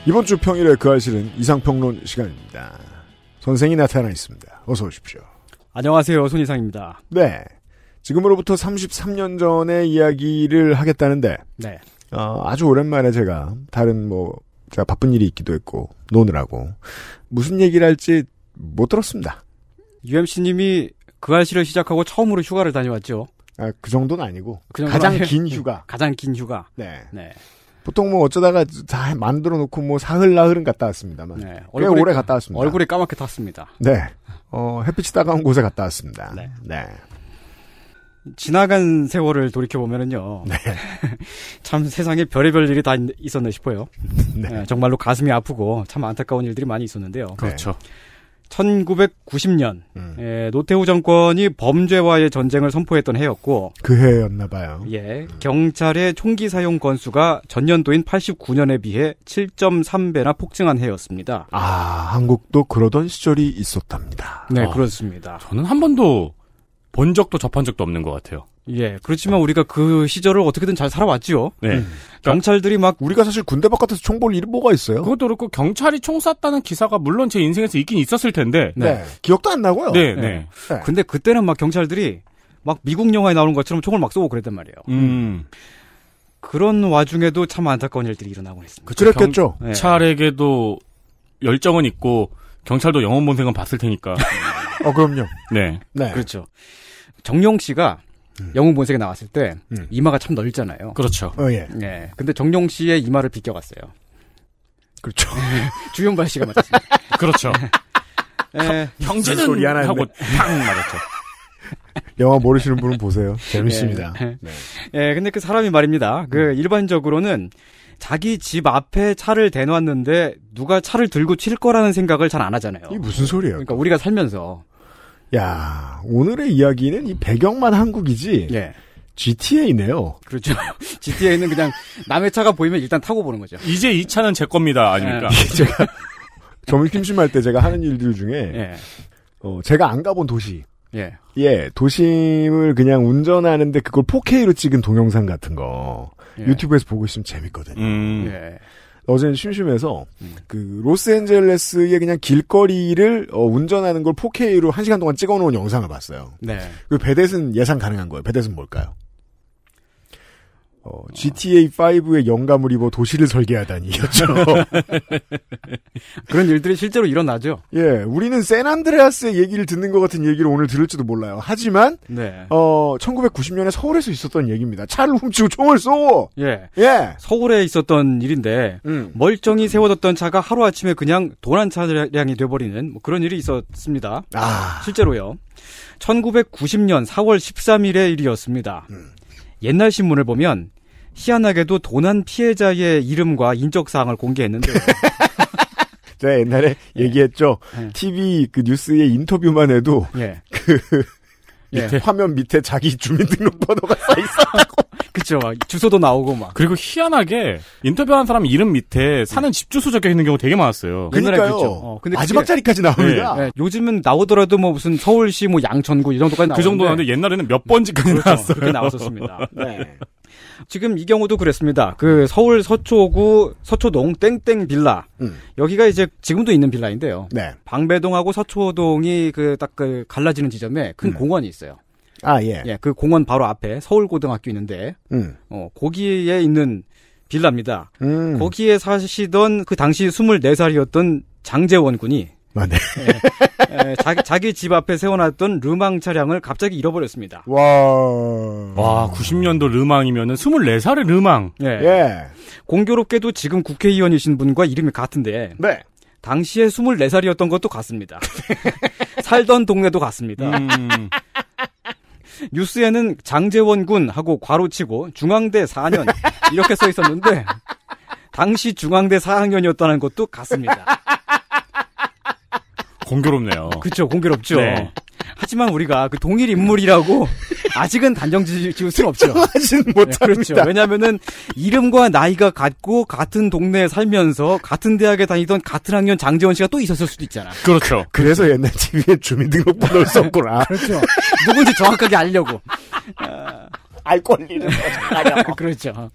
이번 주 평일에 그 알실은 이상평론 시간입니다. 선생이 나타나 있습니다. 어서 오십시오. 안녕하세요. 손이상입니다. 네. 지금으로부터 33년 전의 이야기를 하겠다는데. 네. 어, 아주 오랜만에 제가 다른 뭐 제가 바쁜 일이 있기도 했고 노느라고 무슨 얘기를 할지 못 들었습니다. UMC님이 그알시를 시작하고 처음으로 휴가를 다녀왔죠. 아, 그 정도는 아니고 그 정도는 가장 아니에요. 긴 휴가. *laughs* 가장 긴 휴가. 네. 네. 보통 뭐 어쩌다가 다 만들어 놓고 뭐 사흘 나흘은 갔다 왔습니다만 네. 얼굴이, 오래 갔다 왔습니다. 얼굴이 까맣게 탔습니다. 네. 어, 햇빛이 따가운 곳에 갔다 왔습니다. 네. 네. 지나간 세월을 돌이켜보면은요. 네. *laughs* 참 세상에 별의별 일이 다있었나 싶어요. 네. 예, 정말로 가슴이 아프고 참 안타까운 일들이 많이 있었는데요. 네. 그렇죠. 1990년 음. 예, 노태우 정권이 범죄와의 전쟁을 선포했던 해였고 그 해였나 봐요. 예, 음. 경찰의 총기 사용 건수가 전년도인 89년에 비해 7.3배나 폭증한 해였습니다. 아, 한국도 그러던 시절이 있었답니다. 네, 어, 그렇습니다. 저는 한 번도 본 적도 접한 적도 없는 것 같아요. 예. 그렇지만 우리가 그 시절을 어떻게든 잘 살아왔지요. 네. 음. 그러니까 경찰들이 막 우리가 사실 군대 바깥에서 총 볼 일이 뭐가 있어요? 그것도 그렇고 경찰이 총 쐈다는 기사가 물론 제 인생에서 있긴 있었을 텐데. 네. 네. 기억도 안 나고요. 네, 네. 네. 네. 근데 그때는 막 경찰들이 막 미국 영화에 나오는 것처럼 총을 막 쏘고 그랬단 말이에요. 음. 그런 와중에도 참 안타까운 일들이 일어나고 있습니다. 그랬겠죠. 경찰에게도 네. 열정은 있고 경찰도 영혼 본색은 봤을 테니까. *laughs* 어, 그럼요. 네. 네. 그렇죠. 정용 씨가 음. 영웅 본색에 나왔을 때 음. 이마가 참 넓잖아요. 그렇죠. 어, 예. 네. 근데 정용 씨의 이마를 비껴갔어요. 그렇죠. *laughs* 주영발 씨가 맞았습니다. 그렇죠. 네. 형제는 소리 하나 하고 팡 맞았죠. 영화 모르시는 분은 보세요. *laughs* 재밌습니다. 예, 네. 네. 근데 그 사람이 말입니다. 그 음. 일반적으로는 자기 집 앞에 차를 대놓았는데 누가 차를 들고 칠 거라는 생각을 잘 안 하잖아요. 이게 무슨 소리예요? 그러니까 우리가 살면서 야, 오늘의 이야기는 이 배경만 한국이지. 예. GTA네요. 그렇죠. *laughs* GTA는 그냥 남의 차가 보이면 일단 타고 보는 거죠. 이제 이 차는 제 겁니다. 아닙니까? 예. *laughs* 제가 점을 심심할 때 제가 하는 일들 중에 예. 어, 제가 안 가본 도시. 예. 예, 도심을 그냥 운전하는데 그걸 4K로 찍은 동영상 같은 거 예. 유튜브에서 보고 있으면 재밌거든요. 음. 예. 어제는 심심해서 음. 그 로스앤젤레스의 그냥 길거리를 어, 운전하는 걸 4K로 1시간 동안 찍어 놓은 영상을 봤어요. 네. 그 베댓은 예상 가능한 거예요. 베댓은 뭘까요? 어, GTA5의 영감을 입어 도시를 설계하다니였죠. 그렇죠. 그런 일들이 실제로 일어나죠. 예, 우리는 세난드레아스의 얘기를 듣는 것 같은 얘기를 오늘 들을지도 몰라요. 하지만, 네. 어, 1990년에 서울에서 있었던 얘기입니다. 차를 훔치고 총을 쏘고! 예. 예. 서울에 있었던 일인데, 음. 멀쩡히 세워뒀던 차가 하루아침에 그냥 도난 차량이 돼버리는 뭐 그런 일이 있었습니다. 아. 실제로요. 1990년 4월 13일의 일이었습니다. 음. 옛날 신문을 보면 희한하게도 도난 피해자의 이름과 인적 사항을 공개했는데 *laughs* 제가 옛날에 예. 얘기했죠. 예. TV 그 뉴스의 인터뷰만 해도 예. 그 예. 밑에 예. 화면 밑에 자기 주민등록번호가 써 있었다고. *laughs* 그쵸, 막 주소도 나오고 막. 그리고 희한하게 인터뷰한 사람 이름 밑에 사는 집 주소 적혀 있는 경우 되게 많았어요. 그러니까요. 어, 근데 마지막 자리까지 나옵니다. 네. 네. 요즘은 나오더라도 뭐 무슨 서울시 뭐 양천구 이 정도까지 그 나오는데 그 정도 나는데 옛날에는 몇 번지까지 그렇죠. 나왔어요. 나왔었습니다. *laughs* 네. 네. 지금 이 경우도 그랬습니다. 그 서울 서초구 서초동 땡땡 빌라. 음. 여기가 이제 지금도 있는 빌라인데요. 네. 방배동하고 서초동이 그 딱그 그 갈라지는 지점에 큰 음. 공원이 있어요. 아, 예. 예, 그 공원 바로 앞에 서울고등학교 있는데, 음. 어, 거기에 있는 빌라입니다. 음. 거기에 사시던 그 당시 24살이었던 장재원 군이 아, 네. 에, 예, 예, 자기, 자기 집 앞에 세워놨던 르망 차량을 갑자기 잃어버렸습니다. 와. 와, 90년도 르망이면은 24살의 르망. 예. 예. 공교롭게도 지금 국회의원이신 분과 이름이 같은데. 네. 당시에 24살이었던 것도 같습니다. *laughs* 살던 동네도 같습니다. 음. *laughs* 뉴스에는 장재원 군하고 과로치고 중앙대 4년 이렇게 써 있었는데 당시 중앙대 4학년이었다는 것도 같습니다. 공교롭네요. 그렇죠. 공교롭죠. 네. 하지만 우리가 그 동일 인물이라고 아직은 단정 지을 수는 없죠. 하지는 네, 못합니다. 네, 그렇죠. 왜냐면은 이름과 나이가 같고 같은 동네에 살면서 같은 대학에 다니던 같은 학년 장재원 씨가 또 있었을 수도 있잖아. 그렇죠. 그, 래서 옛날 집 v 에 주민등록번호를 썼구나. 그렇죠. 누군지 정확하게 알려고. 알 권리는 아, 가고 그렇죠.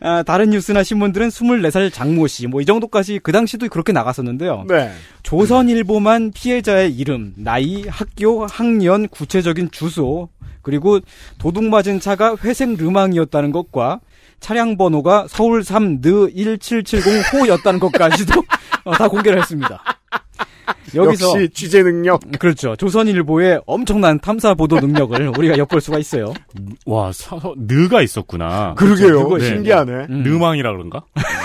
아, 다른 뉴스나 신문들은 24살 장모 씨, 뭐 이 정도까지 그 당시도 그렇게 나갔었는데요. 네. 조선일보만 피해자의 이름, 나이, 학교, 학년, 구체적인 주소, 그리고 도둑 맞은 차가 회색 르망이었다는 것과 차량 번호가 서울 3느 1 7 7 0호였다는 것까지도 *laughs* 어, 다 공개를 했습니다. 여기서 역시 취재 능력. 그렇죠. 조선일보의 엄청난 탐사 보도 능력을 *laughs* 우리가 엿볼 수가 있어요. 와, 사, 느가 있었구나. 그러게요. 그거죠 신기하네. 네. 음. 느망이라 그런가? *laughs*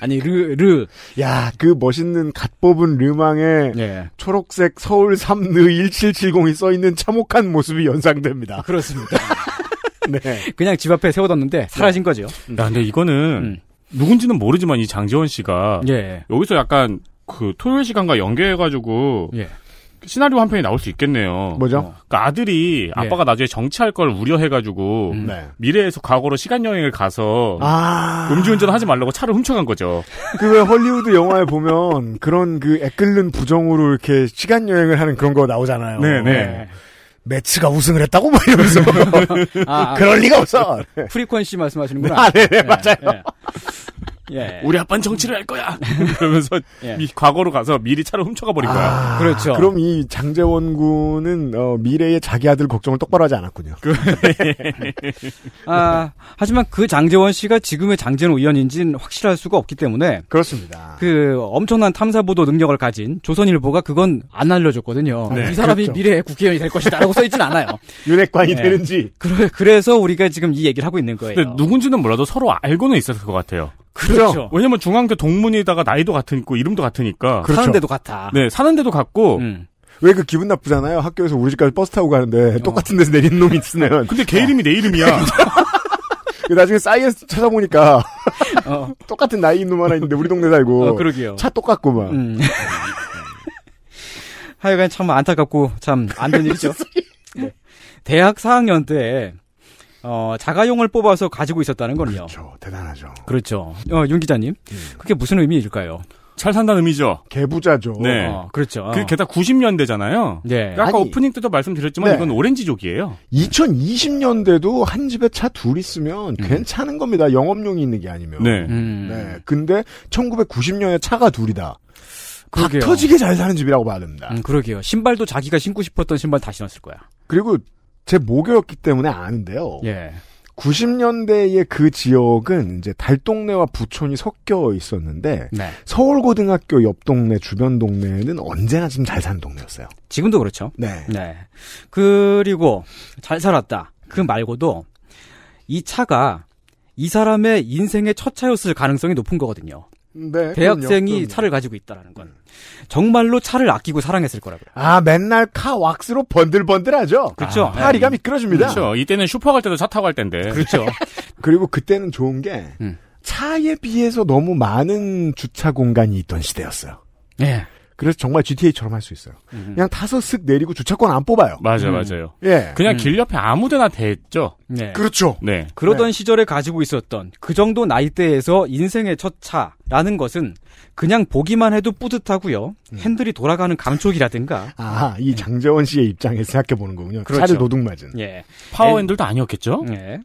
아니 르 르. 야그 멋있는 갓 뽑은 르망에 네. 초록색 서울 3느 1770이 써 있는 참혹한 모습이 연상됩니다. 그렇습니다. *laughs* 네. 그냥 집 앞에 세워뒀는데 사라진 네. 거죠. 나 근데 이거는 음. 누군지는 모르지만 이 장재원 씨가 예. 여기서 약간 그 토요일 시간과 연계해가지고 예. 시나리오 한 편이 나올 수 있겠네요. 뭐죠? 어. 그러니까 아들이 아빠가 예. 나중에 정치할 걸 우려해가지고 음. 네. 미래에서 과거로 시간 여행을 가서 아~ 음주운전 하지 말라고 차를 훔쳐간 거죠. 그 왜 헐리우드 영화에 보면 그런 그 애끓는 부정으로 이렇게 시간 여행을 하는 그런 거 나오잖아요. 네네. 네. 네. 네. 매츠가 우승을 했다고 뭐 이러면서 *laughs* 아, 아, 그럴 리가 없어. 프리퀀시 말씀하시는구나. 아, 네네, 네, 예, 맞아요. 네, 예. 맞아요. 예. 우리 아빠는 정치를 할 거야. 네. *laughs* 그러면서 예. 과거로 가서 미리 차를 훔쳐가 버린 아, 거야. 그렇죠. 그럼 이 장재원 군은 어, 미래의 자기 아들 걱정을 똑바로 하지 않았군요. 그, *laughs* 아, 하지만 그 장재원 씨가 지금의 장재원 의원인지는 확실할 수가 없기 때문에 그렇습니다. 그 엄청난 탐사 보도 능력을 가진 조선일보가 그건 안 알려줬거든요. 네. 이 사람이 그렇죠. 미래의 국회의원이 될 것이다라고 써있진 않아요. *laughs* 윤핵관이 네. 되는지. 그래, 그래서 우리가 지금 이 얘기를 하고 있는 거예요. 누군지는 몰라도 서로 알고는 있었을 것 같아요. 그렇죠. 그렇죠. 왜냐면 중앙대 동문이다가 나이도 같으니까 이름도 같으니까 그렇죠. 사는 데도 같아. 네, 사는 데도 같고 음. 왜그 기분 나쁘잖아요. 학교에서 우리 집까지 버스 타고 가는데 어. 똑같은 데서 내린 놈이 있으면. *laughs* 근데 걔 이름이 내 이름이야. *laughs* 그 나중에 사이언스 찾아보니까 *laughs* 어. 똑같은 나이 있는 놈 하나 있는데 우리 동네 살고. 어, 그러게요. 차 똑같고만. 음. 하여간 참 안타깝고 참 안 된 일이죠. 네. 대학 4학년 때 어, 자가용을 뽑아서 가지고 있었다는 거네요. 그렇죠. 대단하죠. 그렇죠. 어, 윤 기자님. 음. 그게 무슨 의미일까요? 잘 산다는 의미죠. 개부자죠. 네. 어, 그렇죠. 그 게다 90년대잖아요. 네. 아까 아니, 오프닝 때도 말씀드렸지만 네. 이건 오렌지족이에요. 2020년대도 한 집에 차 둘 있으면 음. 괜찮은 겁니다. 영업용이 있는 게 아니면. 네. 음. 네. 근데 1990년에 차가 둘이다. 그러게요. 터지게 잘 사는 집이라고 봐야 됩니다. 음, 그러게요. 신발도 자기가 신고 싶었던 신발 다 신었을 거야. 그리고 제 모교였기 때문에 아는데요. 예. 90년대의 그 지역은 이제 달동네와 부촌이 섞여 있었는데 네. 서울고등학교 옆 동네 주변 동네는 언제나 지금 잘 사는 동네였어요. 지금도 그렇죠. 네. 네. 그리고 잘 살았다. 그 말고도 이 차가 이 사람의 인생의 첫 차였을 가능성이 높은 거거든요. 네, 대학생이 그럼요, 차를 가지고 있다라는 건 정말로 차를 아끼고 사랑했을 거라고요. 아 맨날 카 왁스로 번들번들하죠. 그렇죠. 아, 파리가 네. 미끄러집니다. 그렇죠. 이때는 슈퍼 갈 때도 차 타고 갈 때인데. 그렇죠. *laughs* 그리고 그때는 좋은 게 음. 차에 비해서 너무 많은 주차 공간이 있던 시대였어요. 예. 그래서 정말 GTA처럼 할 수 있어요. 음. 그냥 타서 쓱 내리고 주차권 안 뽑아요. 맞아요, 음. 맞아요. 예. 그냥 음. 길 옆에 아무데나 대죠. 네. 그렇죠. 네. 그러던 네. 시절에 가지고 있었던 그 정도 나이대에서 인생의 첫 차라는 것은 그냥 보기만 해도 뿌듯하고요. 음. 핸들이 돌아가는 감촉이라든가. 아, 이 네. 장재원 씨의 입장에서 생각해 보는 거군요. 그렇죠. 차를 노동 맞은. 예. 파워 핸들도 아니었겠죠? 예.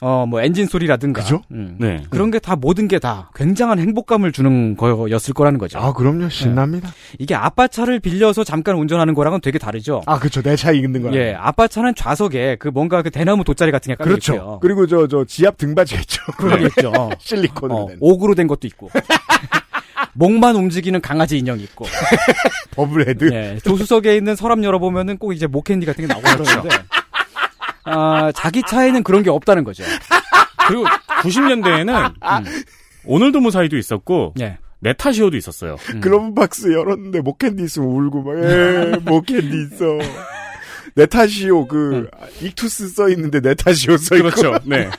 어, 뭐 엔진 소리라든가. 그죠? 음. 네. 그런 게 다 모든 게 다 굉장한 행복감을 주는 거였을 거라는 거죠. 아, 그럼요. 네. 신납니다. 네. 이게 아빠 차를 빌려서 잠깐 운전하는 거랑은 되게 다르죠. 아, 그렇죠. 내 차에 있는 거랑. 예. 아빠 차는 좌석에 그 뭔가 그 대나무 돗자리 같은 게 깔려 그렇죠. 있고요. 그리고 저 저 지압 등받이가 있죠. *laughs* 그런 겠죠 네. *laughs* 실리콘으로 어, 된. 옥으로 된 것도 있고. *laughs* 목만 움직이는 강아지 인형이 있고. 버블헤드. 예, 조수석에 있는 서랍 열어보면은 꼭 이제 목캔디 같은 게 나오고 그렇죠. 그러는데. 아, 자기 차에는 그런 게 없다는 거죠. 그리고 90년대에는 아, 아. 음. 오늘도 무사히도 있었고 예. 네타시오도 있었어요. 음. 글러 박스 열었는데 모캔디 있으면 울고 막 예, 목캔디 있어. 네타시오 그 음. 익투스 써 있는데 네타시오 써 있고. 그렇죠. 네.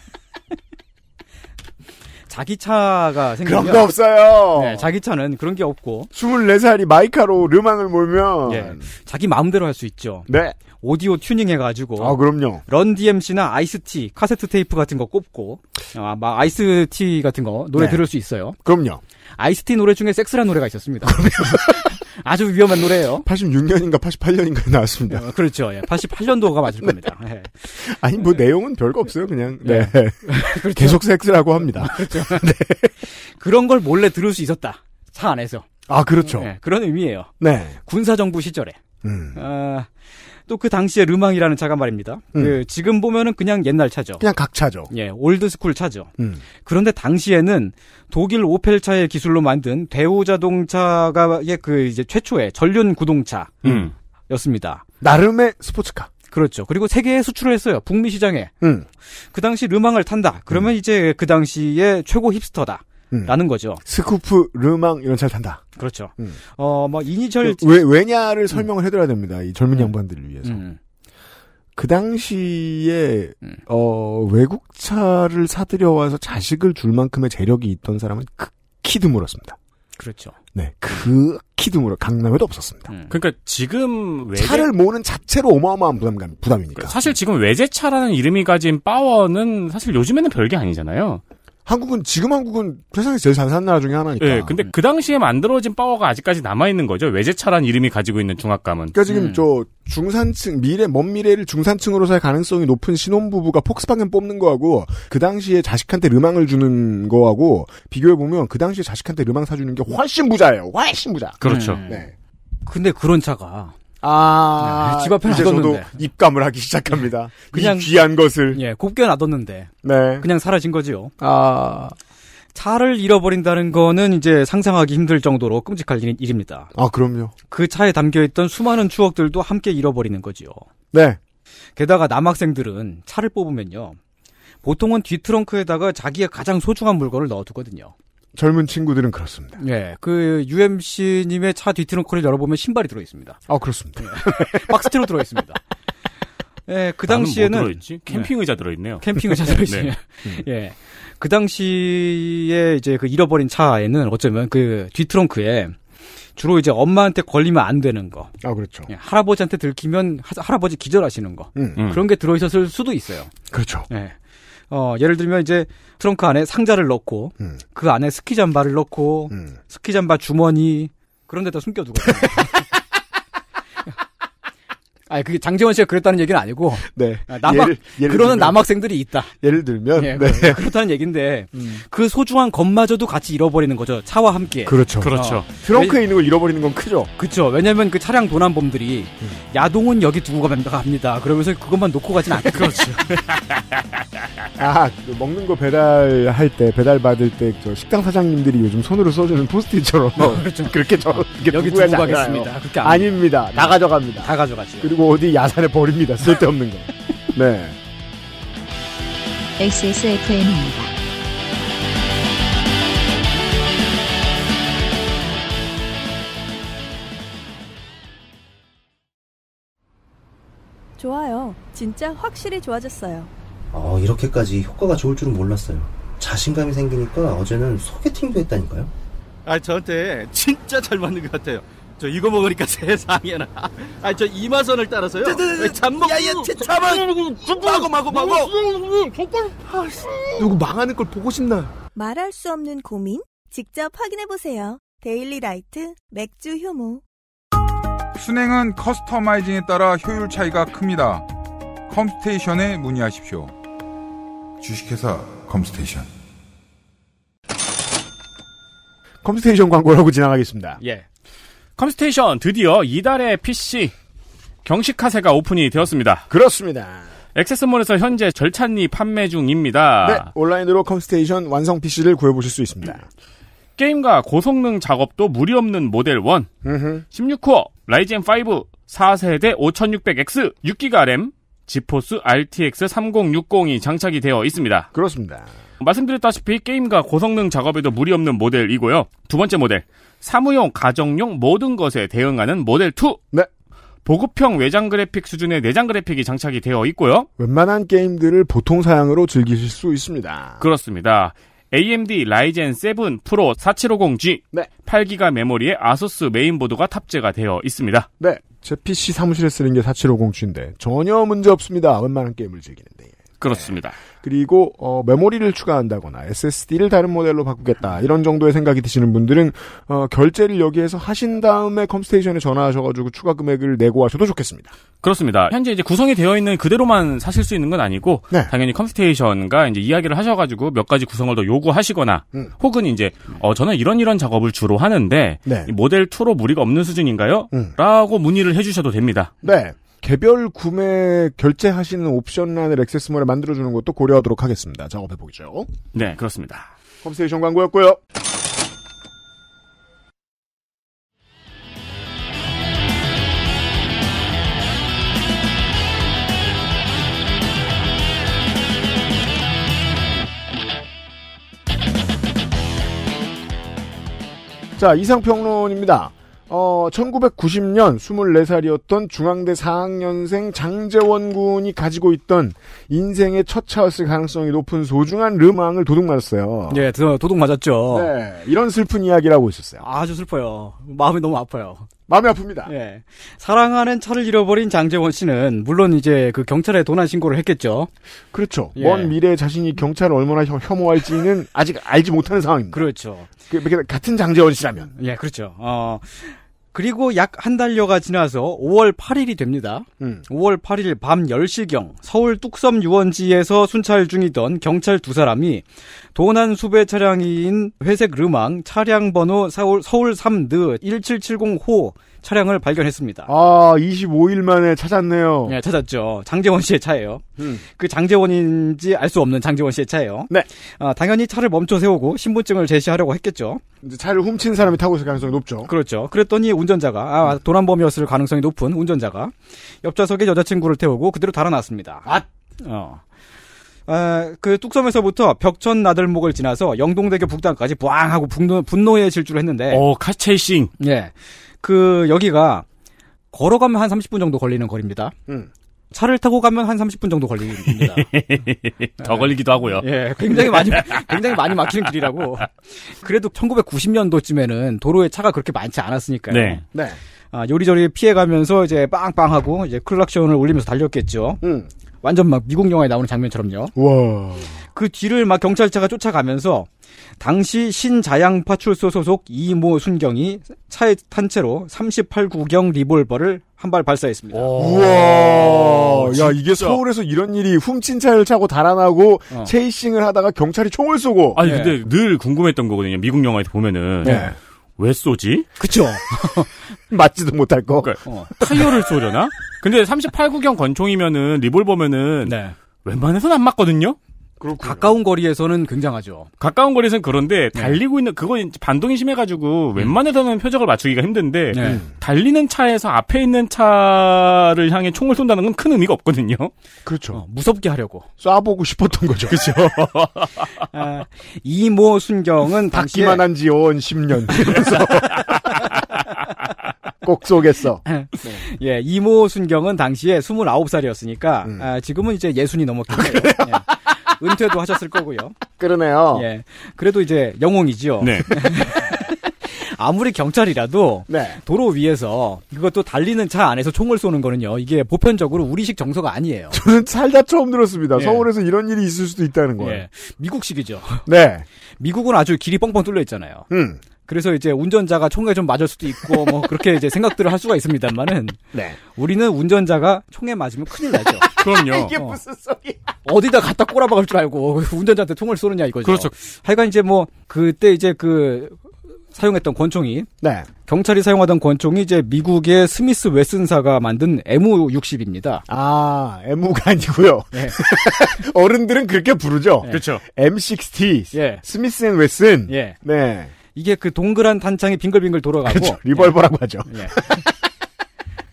자기 차가 생기면 그런 거 없어요. 네, 자기 차는 그런 게 없고 24살이 마이카로 르망을 몰면 예, 자기 마음대로 할 수 있죠. 네. 오디오 튜닝 해가지고. 아, 그럼요. 런 DMC나 아이스티, 카세트 테이프 같은 거 꼽고, 어, 아, 막 아이스티 같은 거 노래 네. 들을 수 있어요. 그럼요. 아이스티 노래 중에 섹스란 노래가 있었습니다. *laughs* 아주 위험한 노래예요. 86년인가 88년인가 *laughs* 나왔습니다. 어, 그렇죠. 예. 88년도가 맞을 겁니다. 네. *laughs* 아니 뭐 내용은 별거 없어요. 그냥 네. 네. 그렇죠. 계속 섹스라고 합니다. 그렇죠. 네. 그런 걸 몰래 들을 수 있었다. 차 안에서. 아 그렇죠. 예, 그런 의미예요. 네. 군사 정부 시절에. 음. 어, 또그 당시에 르망이라는 차가 말입니다. 음. 그 지금 보면은 그냥 옛날 차죠. 그냥 각 차죠. 예, 올드스쿨 차죠. 음. 그런데 당시에는 독일 오펠 차의 기술로 만든 대우 자동차가의 그 이제 최초의 전륜 구동차 음. 였습니다. 나름의 스포츠카. 그렇죠. 그리고 세계에 수출을 했어요. 북미 시장에. 음. 그 당시 르망을 탄다. 그러면 음. 이제 그 당시에 최고 힙스터다. 음. 라는 거죠. 스쿠프, 르망 이런 차를 탄다. 그렇죠. 음. 어, 뭐 이니셜 그 왜 왜냐를 설명을 음. 해드려야 됩니다. 이 젊은 음. 양반들을 위해서. 그 당시에 어, 외국 차를 사들여 와서 자식을 줄 만큼의 재력이 있던 사람은 극히 드물었습니다. 그렇죠. 네, 극히 드물어 강남에도 없었습니다. 음. 그러니까 지금 외제... 차를 모는 자체로 어마어마한 부담감 부담이니까. 사실 지금 외제차라는 이름이 가진 파워는 사실 요즘에는 별게 아니잖아요. 한국은 지금 한국은 세상에서 제일 잘 사는 나라 중에 하나니까. 네, 근데 그 당시에 만들어진 파워가 아직까지 남아 있는 거죠. 외제차란 이름이 가지고 있는 중압감은. 그러니까 지금 음. 저 중산층 미래 먼 미래를 중산층으로 살 가능성이 높은 신혼부부가 폭스바겐 뽑는 거하고 그 당시에 자식한테 르망을 주는 거하고 비교해 보면 그 당시에 자식한테 르망 사주는 게 훨씬 부자예요. 훨씬 부자. 그렇죠. 음. 네. 근데 그런 차가 아, 네, 집 앞에 놔뒀는데. 저도 입감을 하기 시작합니다. 예, *laughs* 그냥 귀한 것을 예, 곱게 놔뒀는데 네. 그냥 사라진 거지요. 아. 차를 잃어버린다는 거는 이제 상상하기 힘들 정도로 끔찍할 일, 일입니다. 아, 그럼요. 그 차에 담겨 있던 수많은 추억들도 함께 잃어버리는 거지요. 네. 게다가 남학생들은 차를 뽑으면요. 보통은 뒤트렁크에다가 자기의 가장 소중한 물건을 넣어두거든요. 젊은 친구들은 그렇습니다. 예, 그 UMC님의 차 뒤트렁크를 열어보면 신발이 들어있습니다. 아 그렇습니다. 예. *laughs* 박스트로 들어있습니다. 예, 그 뭐 당시에는 뭐 들어있지? 예. 캠핑 의자 들어있네요. 캠핑 의자 네. 들어있네요. 네. 예, 그 당시에 이제 그 잃어버린 차에는 어쩌면 그 뒤트렁크에 주로 이제 엄마한테 걸리면 안 되는 거. 아, 그렇죠. 예, 할아버지한테 들키면 하, 할아버지 기절하시는 거. 음, 음. 그런 게 들어있었을 수도 있어요. 그렇죠. 예. 어, 예를 들면 이제 트렁크 안에 상자를 넣고 음. 그 안에 스키 잠바를 넣고 음. 스키 잠바 주머니 그런 데다 숨겨두거든요. *laughs* 아니 그게 장재원 씨가 그랬다는 얘기는 아니고 *laughs* 네. 아, 남학 예를, 예를 그러는 들면, 남학생들이 있다. 예를 들면 예, 네. *laughs* 그렇다는 얘기인데 음. 그 소중한 것마저도 같이 잃어버리는 거죠. 차와 함께. 그렇죠. 어, 그렇죠. 어. 트렁크에 왜, 있는 걸 잃어버리는 건 크죠. 그렇죠. 왜냐면 하그 차량 도난범들이 음. 야동은 여기 두고 갑니다. 그러면서 그것만 놓고 가진 않죠. 그렇죠. *laughs* 아, 그 먹는 거 배달할 때 배달 받을 때 저 식당 사장님들이 요즘 손으로 써주는 포스트잇처럼 그렇죠. 그렇게 저 여기 두고 가겠습니다. 그렇게 아닙니다. 다 네. 가져갑니다. 다 가져가죠. 그리고 가지고 뭐 어디 야산에 버립니다. 쓸데없는 거. 네. XSFM입니다. 좋아요. 진짜 확실히 좋아졌어요. 어, 이렇게까지 효과가 좋을 줄은 몰랐어요. 자신감이 생기니까 어제는 소개팅도 했다니까요. 아, 저한테 진짜 잘 맞는 것 같아요. 저 이거 먹으니까 *laughs* 세상에나. 아, 저 이마선을 따라서요. 잠먹. 야야, 참은 마고 마고 마고. 누구 망하는 걸 보고 싶나? 말할 수 없는 고민 직접 확인해 보세요. 데일리 라이트 맥주 효모. 순행은 커스터마이징에 따라 효율 차이가 큽니다. 컴스테이션에 문의하십시오. 주식회사 컴스테이션. 컴스테이션 광고라고 지나가겠습니다. 예. 컴스테이션 드디어 이달의 PC 경식 카세가 오픈이 되었습니다. 그렇습니다. 액세스몰에서 현재 절찬리 판매 중입니다. 네, 온라인으로 컴스테이션 완성 PC를 구해보실 수 있습니다. 네. 게임과 고성능 작업도 무리 없는 모델 1, 16코어 라이젠 5 4세대 5600X 6기가 램 지포스 RTX 3060이 장착이 되어 있습니다. 그렇습니다. 말씀드렸다시피 게임과 고성능 작업에도 무리 없는 모델이고요. 두 번째 모델 사무용, 가정용 모든 것에 대응하는 모델 2. 네. 보급형 외장 그래픽 수준의 내장 그래픽이 장착이 되어 있고요. 웬만한 게임들을 보통 사양으로 즐기실 수 있습니다. 그렇습니다. AMD 라이젠 7 프로 4750G 네. 8기가 메모리에 아소스 메인보드가 탑재가 되어 있습니다. 네. 제 PC 사무실에 쓰는 게 4750G인데 전혀 문제 없습니다. 웬만한 게임을 즐기는데. 그렇습니다. 네. 그리고 어, 메모리를 추가한다거나 SSD를 다른 모델로 바꾸겠다 이런 정도의 생각이 드시는 분들은 어, 결제를 여기에서 하신 다음에 컴스테이션에 전화하셔가지고 추가 금액을 내고 하셔도 좋겠습니다. 그렇습니다. 현재 이제 구성이 되어 있는 그대로만 사실 수 있는 건 아니고 네. 당연히 컴스테이션과 이제 이야기를 하셔가지고 몇 가지 구성을 더 요구하시거나 음. 혹은 이제 어, 저는 이런 이런 작업을 주로 하는데 네. 모델 2로 무리가 없는 수준인가요? 음. 라고 문의를 해주셔도 됩니다. 네. 개별 구매 결제하시는 옵션란을 액세스몰에 만들어주는 것도 고려하도록 하겠습니다. 작업해보기죠. 네, 그렇습니다. 컴스테이션 광고였고요. 자, 이상평론입니다. 어, 1990년 24살이었던 중앙대 4학년생 장재원 군이 가지고 있던 인생의 첫 차였을 가능성이 높은 소중한 르망을 도둑맞았어요. 예, 도둑맞았죠. 네, 이런 슬픈 이야기라고 있었어요. 아주 슬퍼요. 마음이 너무 아파요. 마음이 아픕니다. 예. 사랑하는 차를 잃어버린 장재원 씨는 물론 이제 그 경찰에 도난 신고를 했겠죠. 그렇죠. 예. 먼 미래에 자신이 경찰을 얼마나 혐오할지는 아직 알지 못하는 상황입니다. 그렇죠. 그, 같은 장재원 씨라면. 예, 그렇죠. 어, 그리고 약 한 달여가 지나서 5월 8일이 됩니다. 음. 5월 8일 밤 10시경 서울 뚝섬 유원지에서 순찰 중이던 경찰 두 사람이 도난 수배 차량인 회색 르망 차량 번호 서울, 서울 3드 1770호 차량을 발견했습니다. 아, 25일 만에 찾았네요. 네, 찾았죠. 장재원 씨의 차예요. 음. 그 장재원인지 알 수 없는 장재원 씨의 차예요. 네. 아, 당연히 차를 멈춰 세우고 신분증을 제시하려고 했겠죠. 차를 훔친 사람이 타고 있을 가능성이 높죠. 그렇죠. 그랬더니 운전자가 아, 도난범이었을 가능성이 높은 운전자가 옆좌석에 여자친구를 태우고 그대로 달아났습니다. 어. 아, 어. 그 뚝섬에서부터 벽천 나들목을 지나서 영동대교 북단까지 부앙 하고 분노, 분노의 질주를 했는데. 어, 카체이싱. 예. 그 여기가 걸어가면 한 30분 정도 걸리는 거리입니다. 음. 차를 타고 가면 한 30분 정도 걸립니다. *laughs* 더 걸리기도 하고요. 예, 굉장히 많이 굉장히 많이 막히는 길이라고. 그래도 1990년도쯤에는 도로에 차가 그렇게 많지 않았으니까요. 네. 네. 아, 요리조리 피해가면서 이제 빵빵하고 이제 클락션을 울리면서 달렸겠죠. 음. 완전 막 미국 영화에 나오는 장면처럼요. 우와. 그 뒤를 막 경찰차가 쫓아가면서 당시 신자양파 출소 소속 이모 순경이 차에 탄 채로 38구경 리볼버를 한 발 발사했습니다. 우와. 야, 이게 서울에서 이런 일이 훔친 차를 차고 달아나고 어. 체이싱을 하다가 경찰이 총을 쏘고. 아니, 네. 근데 늘 궁금했던 거거든요. 미국 영화에서 보면은. 네. 왜 쏘지? 그쵸. *laughs* 맞지도 못할 거. 그러니까, 어. 타이어를 쏘려나? 근데 38구경 권총이면은 리볼버면은 네. 웬만해서는 안 맞거든요. 그렇군요. 가까운 거리에서는 굉장하죠. 가까운 거리에서는 그런데 네. 달리고 있는 그건 반동이 심해가지고 음. 웬만해서는 표적을 맞추기가 힘든데 네. 음. 달리는 차에서 앞에 있는 차를 향해 총을 쏜다는 건 큰 의미가 없거든요. 그렇죠. 어, 무섭게 하려고 쏴보고 싶었던 거죠. *laughs* 그렇죠. *laughs* 아, 이모 순경은 닦기만 한 지 5 10년. 꼭 쏘겠어. 네. 예, 이모 순경은 당시에 29살이었으니까 음. 아, 지금은 이제 예순이 넘었기 때문에. 아, 은퇴도 하셨을 거고요. 그러네요. 예. 그래도 이제 영웅이죠 네. *laughs* 아무리 경찰이라도 네. 도로 위에서 그것도 달리는 차 안에서 총을 쏘는 거는요. 이게 보편적으로 우리식 정서가 아니에요. 저는 살다 처음 들었습니다. 예. 서울에서 이런 일이 있을 수도 있다는 거예요. 예. 미국식이죠. 네. *laughs* 미국은 아주 길이 뻥뻥 뚫려 있잖아요. 음. 그래서 이제 운전자가 총에 좀 맞을 수도 있고 뭐 그렇게 이제 생각들을 할 수가 있습니다만은 네. 우리는 운전자가 총에 맞으면 큰일 나죠. 그럼요. 이게 어. 무슨 소리야? 어디다 갖다 꼬라박을 줄 알고 *laughs* 운전자한테 통을 쏘느냐 이거죠. 그렇죠. 하여간 이제 뭐 그때 이제 그 사용했던 권총이 네. 경찰이 사용하던 권총이 이제 미국의 스미스 웨슨사가 만든 MU60입니다. 아, MU가 아니고요. 네. *laughs* 어른들은 그렇게 부르죠. 네. 그렇죠. M60, 예. 스미스 앤 웨슨. 예. 네. 이게 그 동그란 단창이 빙글빙글 돌아가고 그렇죠. 리벌버라고 예. 하죠. 예. *laughs*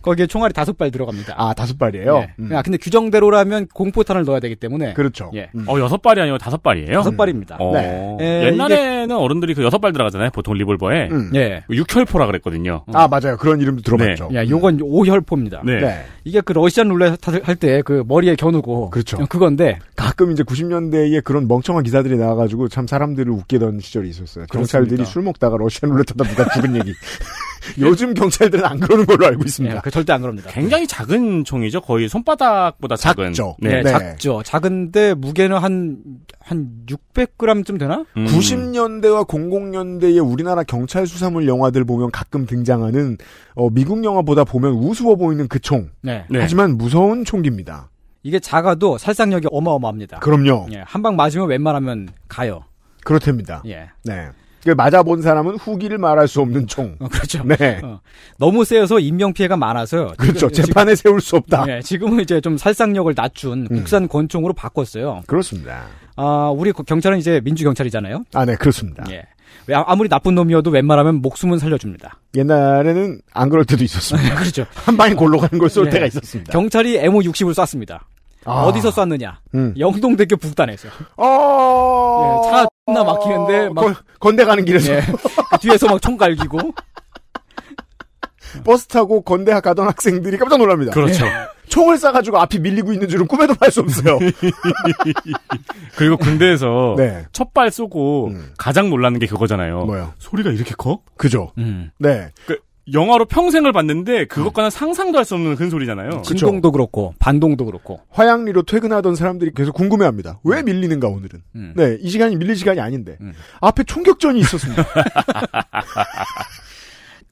거기에 총알이 다섯 발 들어갑니다. 아, 다섯 발이에요? 예. 음. 아, 근데 규정대로라면 공포탄을 넣어야 되기 때문에. 그렇죠. 예. 음. 어, 여섯 발이 아니고 다섯 발이에요? 다섯 발입니다. 음. 네. 에, 예, 옛날에는 이게... 어른들이 그 여섯 발 들어가잖아요. 보통 리볼버에. 음. 예. 육혈포라 그랬거든요. 음. 아, 맞아요. 그런 이름도 들어봤죠. 네. 예, 요건 음. 오혈포입니다. 네. 네. 이게 그 러시안 룰렛 할 때 그 머리에 겨누고. 그렇죠. 그건데. 가끔 이제 90년대에 그런 멍청한 기사들이 나와가지고 참 사람들을 웃기던 시절이 있었어요. 경찰들이 그렇습니다. 술 먹다가 러시안 룰렛 하다 누가 죽은 얘기. *laughs* *laughs* 요즘 경찰들은 안 그러는 걸로 알고 있습니다. 네, 그 절대 안 그럽니다. 굉장히 네. 작은 총이죠. 거의 손바닥보다 작은. 작죠. 네, 네. 작죠. 작은데 무게는 한, 한 600g쯤 되나? 음. 90년대와 00년대의 우리나라 경찰 수사물 영화들 보면 가끔 등장하는 어, 미국 영화보다 보면 우스워 보이는 그 총. 네. 네. 하지만 무서운 총기입니다. 이게 작아도 살상력이 어마어마합니다. 그럼요. 예, 한 방 맞으면 웬만하면 가요. 그렇답니다. 예. 네. 그 맞아본 사람은 후기를 말할 수 없는 총. 어, 그렇죠. 네. 어, 너무 세어서 인명피해가 많아서요. 그렇죠. 재판에 지금, 세울 수 없다. 네, 지금은 이제 좀 살상력을 낮춘 음. 국산 권총으로 바꿨어요. 그렇습니다. 아, 우리 그 경찰은 이제 민주경찰이잖아요. 아, 네, 그렇습니다. 예. 아, 아무리 나쁜 놈이어도 웬만하면 목숨은 살려줍니다. 옛날에는 안 그럴 때도 있었습니다. 네, 그렇죠. *laughs* 한 방에 골로 가는 걸쏠 네. 예. 때가 있었습니다. 경찰이 MO60을 쐈습니다. 아. 어디서 쐈느냐? 음. 영동대교 북단에서. 어... 예, 차나 막히는데 어. 막 건, 건대 가는 길에서 예. 그 뒤에서 막 총 갈기고 버스 타고 건대 가던 학생들이 깜짝 놀랍니다. 그렇죠. 예. 총을 쏴가지고 앞이 밀리고 있는 줄은 꿈에도 알수 없어요. *laughs* 그리고 군대에서 네. 첫발 쏘고 음. 가장 놀라는 게 그거잖아요. 뭐요? 소리가 이렇게 커? 그죠. 음. 네. 그, 영화로 평생을 봤는데 그것과는 음. 상상도 할 수 없는 큰소리잖아요. 진동도 그렇고 반동도 그렇고 화양리로 퇴근하던 사람들이 계속 궁금해합니다. 왜 음. 밀리는가 오늘은? 음. 네, 이 시간이 밀릴 시간이 아닌데 음. 앞에 총격전이 있었습니다. *laughs*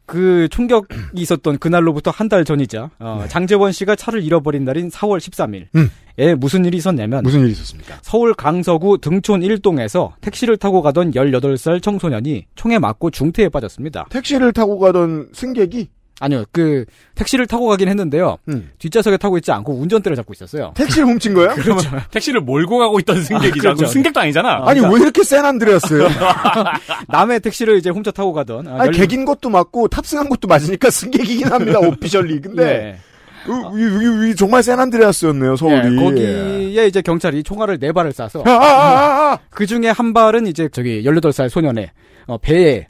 그 총격이 있었던 그날로부터 한 달 전이자 어, 네. 장재원 씨가 차를 잃어버린 날인 4월 13일에 음. 무슨 일이 있었냐면 무슨 일이 있었습니까? 서울 강서구 등촌 1동에서 택시를 타고 가던 18살 청소년이 총에 맞고 중태에 빠졌습니다. 택시를 타고 가던 승객이 아니요, 그 택시를 타고 가긴 했는데요. 음. 뒷좌석에 타고 있지 않고 운전대를 잡고 있었어요. 택시를 훔친 거예요? *laughs* 그렇죠. 택시를 몰고 가고 있던 아, 승객이죠. 아, 그렇죠. 승객도 아니잖아. 아, 아니 그러니까 왜 이렇게 센 안드레였어요? *laughs* 남의 택시를 이제 훔쳐 타고 가던. 아, 아니, 객인 것도 맞고 탑승한 것도 맞으니까 승객이긴 합니다. 오피셜리. *laughs* 네. 근데. 네. 이, 이, 이, 정말 센 안드레아스였네요, 서울이. 예, 거기에 이제 경찰이 총알을 네 발을 쏴서. 아, 아, 아, 아, 아. 그 중에 한 발은 이제 저기 18살 소년의 어, 배에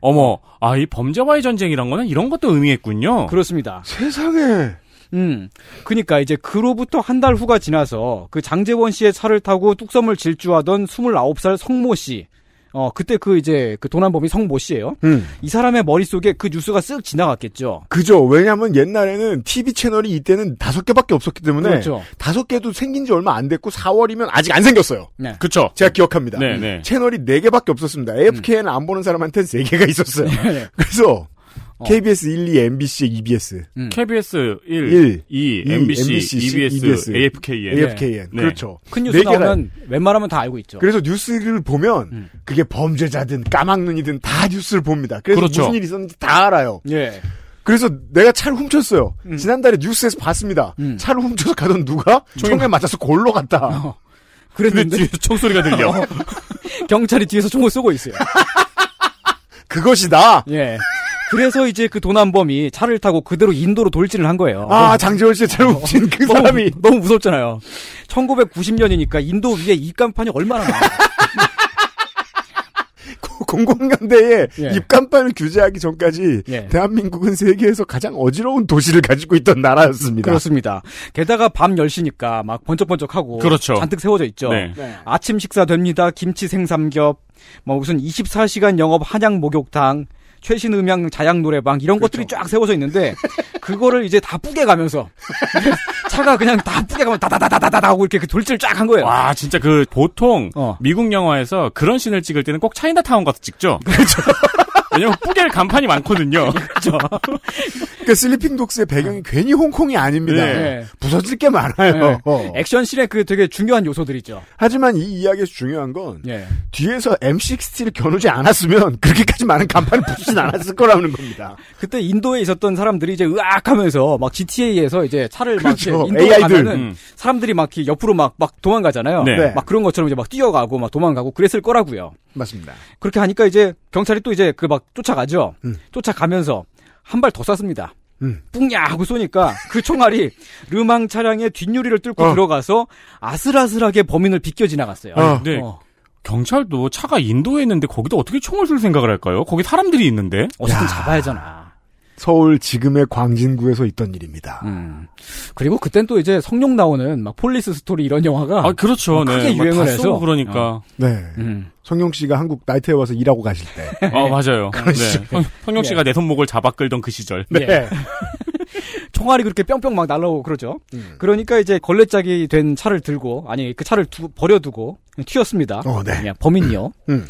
어머, 아, 이 범죄와의 전쟁이란 거는 이런 것도 의미했군요. 그렇습니다. 세상에. 음, 그니까 이제 그로부터 한 달 후가 지나서 그 장재원 씨의 차를 타고 뚝섬을 질주하던 29살 성모 씨, 어, 그때 그 이제 그 도난범이 성모 씨예요. 음. 이 사람의 머릿속에 그 뉴스가 쓱 지나갔겠죠. 그죠. 왜냐면 하 옛날에는 TV 채널이 이때는 다섯 개밖에 없었기 때문에 그렇죠. 다섯 개도 생긴 지 얼마 안 됐고 4월이면 아직 안 생겼어요. 네. 그렇죠. 제가 기억합니다. 네, 네. 채널이 네 개밖에 없었습니다. AFK는 음. 안 보는 사람한테는 세 개가 있었어요. 네, 네. 그래서 KBS 1, 2, MBC, EBS. 음. KBS 1, 1 2, 2 MBC, MBC EBS, EBS, AFKN. AFKN. 네. 그렇죠. 큰 네 뉴스 나오면 웬만하면 다 알고 있죠. 그래서 뉴스를 보면 음. 그게 범죄자든 까막눈이든 다 뉴스를 봅니다. 그래서 그렇죠. 무슨 일이 있었는지 다 알아요. 예. 그래서 내가 차를 훔쳤어요. 음. 지난달에 뉴스에서 봤습니다. 음. 차를 훔쳐서 가던 누가 총에 맞아서 골로 갔다. 어. 그랬는데 뒤에서 총소리가 들려. 어. *laughs* 경찰이 뒤에서 총을 쏘고 있어요. *laughs* 그것이다. 예. 그래서 이제 그 도난범이 차를 타고 그대로 인도로 돌진을 한 거예요. 아, 장재원 씨의 차를 어. 훔친 어, 그 사람이. 너무, 너무 무섭잖아요. 1990년이니까 인도 위에 입간판이 얼마나 많아요. *laughs* 공공연대에 예. 입간판을 규제하기 전까지 예. 대한민국은 세계에서 가장 어지러운 도시를 가지고 있던 나라였습니다. 그렇습니다. 게다가 밤 10시니까 막 번쩍번쩍하고 그렇죠. 잔뜩 세워져 있죠. 네. 네. 아침 식사 됩니다. 김치 생삼겹 뭐 무슨 24시간 영업 한양 목욕탕 최신 음향 자양 노래방 이런 그렇죠. 것들이 쫙 세워져 있는데 그거를 이제 다 뿌게 가면서 *laughs* 차가 그냥 다 뿌게 가면 다다다다다다 하고 이렇게 그 돌질 쫙한 거예요. 와 진짜 그 보통 어. 미국 영화에서 그런 신을 찍을 때는 꼭 차이나타운 가서 찍죠. 그렇죠. *laughs* 왜냐면 뿌겔 간판이 많거든요. *laughs* 그렇죠. 그러니까 슬리핑 독스의 배경이 네. 괜히 홍콩이 아닙니다. 네. 네. 부서질 게 많아요. 네. 액션씬의 그 되게 중요한 요소들 이죠 하지만 이 이야기에서 중요한 건 네. 뒤에서 m 6 0을 겨누지 않았으면 그렇게까지 많은 간판을 부수진 않았을 거라는 겁니다. 그때 인도에 있었던 사람들이 이제 으악하면서 막 GTA에서 이제 차를 그렇죠. 막 인도에 AI들. 가면은 음. 사람들이 막 옆으로 막막 도망가잖아요. 네. 막 그런 것처럼 이제 막 뛰어가고 막 도망가고 그랬을 거라고요. 맞습니다. 그렇게 하니까 이제 경찰이 또 이제 그 막 쫓아가죠. 음. 쫓아가면서 한 발 더 쐈습니다. 음. 뿡야 하고 쏘니까 그 총알이 *laughs* 르망 차량의 뒷유리를 뚫고 어. 들어가서 아슬아슬하게 범인을 비껴 지나갔어요. 어. 네. 어. 경찰도 차가 인도에 있는데 거기도 어떻게 총을 쏠 생각을 할까요? 거기 사람들이 있는데 어쨌든 잡아야잖아. 서울 지금의 광진구에서 있던 일입니다. 음. 그리고 그땐 또 이제 성룡 나오는 막 폴리스 스토리 이런 영화가 아 그렇죠. 뭐 크게 네. 유행을 해서 그러니까 어. 네. 음. 성룡 씨가 한국 나이트에 와서 일하고 가실 때. 아 *laughs* 맞아요. 네. 성룡 씨가 네. 내 손목을 잡아 끌던 그 시절. 네. 네. *laughs* 총알이 그렇게 뿅뿅 막 날라오고 그러죠. 음. 그러니까 이제 걸레짝이 된 차를 들고 아니 그 차를 두, 버려두고 튀었습니다. 어, 네. 범인이요. 음.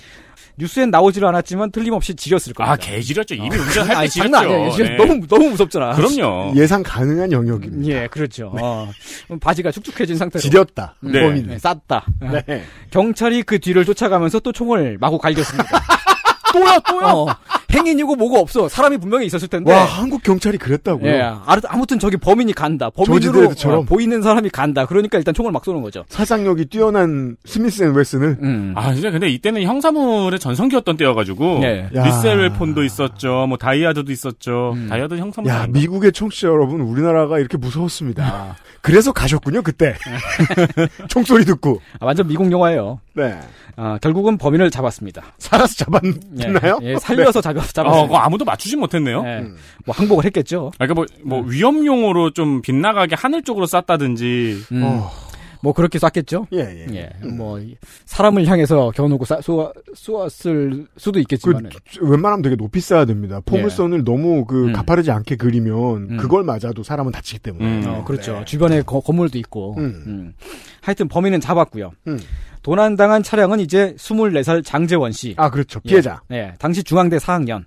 뉴스엔 나오지를 않았지만 틀림없이 지렸을 아, 겁니다. 아, 개 지렸죠. 이미 어. 운전할 때 지렸죠. 장난 아니에요. 네. 너무 너무 무섭잖아. 그럼요. 예상 가능한 영역입니다. 예, 그렇죠. 네. 어, 바지가 축축해진 상태로 지렸다. 음. 네. 범인 네, 쌌다. 네. 경찰이 그 뒤를 쫓아가면서 또 총을 마구 갈겼습니다. *laughs* 또야또야 어, 행인이고 뭐고 없어. 사람이 분명히 있었을 텐데. 와, 한국 경찰이 그랬다고요? 예. 아무튼 저기 범인이 간다. 범인으로 어, 보이는 사람이 간다. 그러니까 일단 총을 막 쏘는 거죠. 사상력이 뛰어난 스미스 앤 웨스는. 음. 아, 진짜 근데 이때는 형사물의 전성기였던 때여가지고. 예. 리셀 웨폰도 있었죠. 뭐 다이아드도 있었죠. 음. 다이아드 형사물. 야, 아닌가? 미국의 청취자 여러분, 우리나라가 이렇게 무서웠습니다. 아. 그래서 가셨군요, 그때. *laughs* 총소리 듣고. 아, 완전 미국 영화예요. 네. 아, 결국은 범인을 잡았습니다. 살아서 잡았나요? 예, 예, 살려서 잡, 네. 잡았습니다. 어, 아무도 맞추진 못했네요. 예, 음. 뭐 항복을 했겠죠. 아, 그러니까 뭐, 뭐 네. 위험용으로 좀 빗나가게 하늘 쪽으로 쐈다든지 음. 어. 뭐 그렇게 쐈겠죠. 예, 예. 예뭐 음. 사람을 향해서 겨누고 쏘, 았을 수도 있겠지만 그, 웬만하면 되게 높이 쏴야 됩니다. 포물선을 예. 너무 그 음. 가파르지 않게 그리면 음. 그걸 맞아도 사람은 다치기 때문에. 음. 어, 네. 그렇죠. 네. 주변에 거, 건물도 있고. 음. 하여튼 범인은 잡았고요. 도난당한 차량은 이제 24살 장재원 씨. 아, 그렇죠. 피해자. 예. 예. 당시 중앙대 4학년.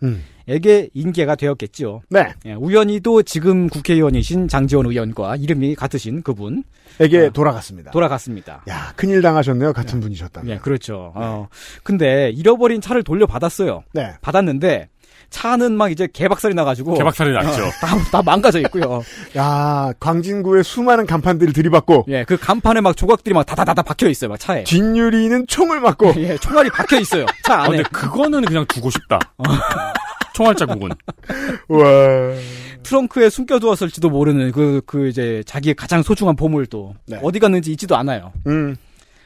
에게 인계가 되었겠죠 네. 예, 우연히도 지금 국회의원이신 장지원 의원과 이름이 같으신 그분 에게 어, 돌아갔습니다. 돌아갔습니다. 야, 큰일 당하셨네요. 같은 예. 분이셨다. 예, 그렇죠. 네. 어, 근데 잃어버린 차를 돌려받았어요. 네. 받았는데 차는 막 이제 개박살이 나가지고 개박살이 났죠. 어, 다, 다 망가져 있고요. 야 광진구의 수많은 간판들을 들이받고 예그 간판에 막 조각들이 막 다다다다 박혀 있어요 막 차에 뒷유리는 총을 맞고 예 총알이 박혀 있어요 차 아, 안에. 아, 근데 그거는 그냥 두고 싶다. 어. *laughs* 총알 자국은. *laughs* 와. 트렁크에 숨겨두었을지도 모르는 그, 그 이제 자기의 가장 소중한 보물도 네. 어디 갔는지 잊지도 않아요. 음.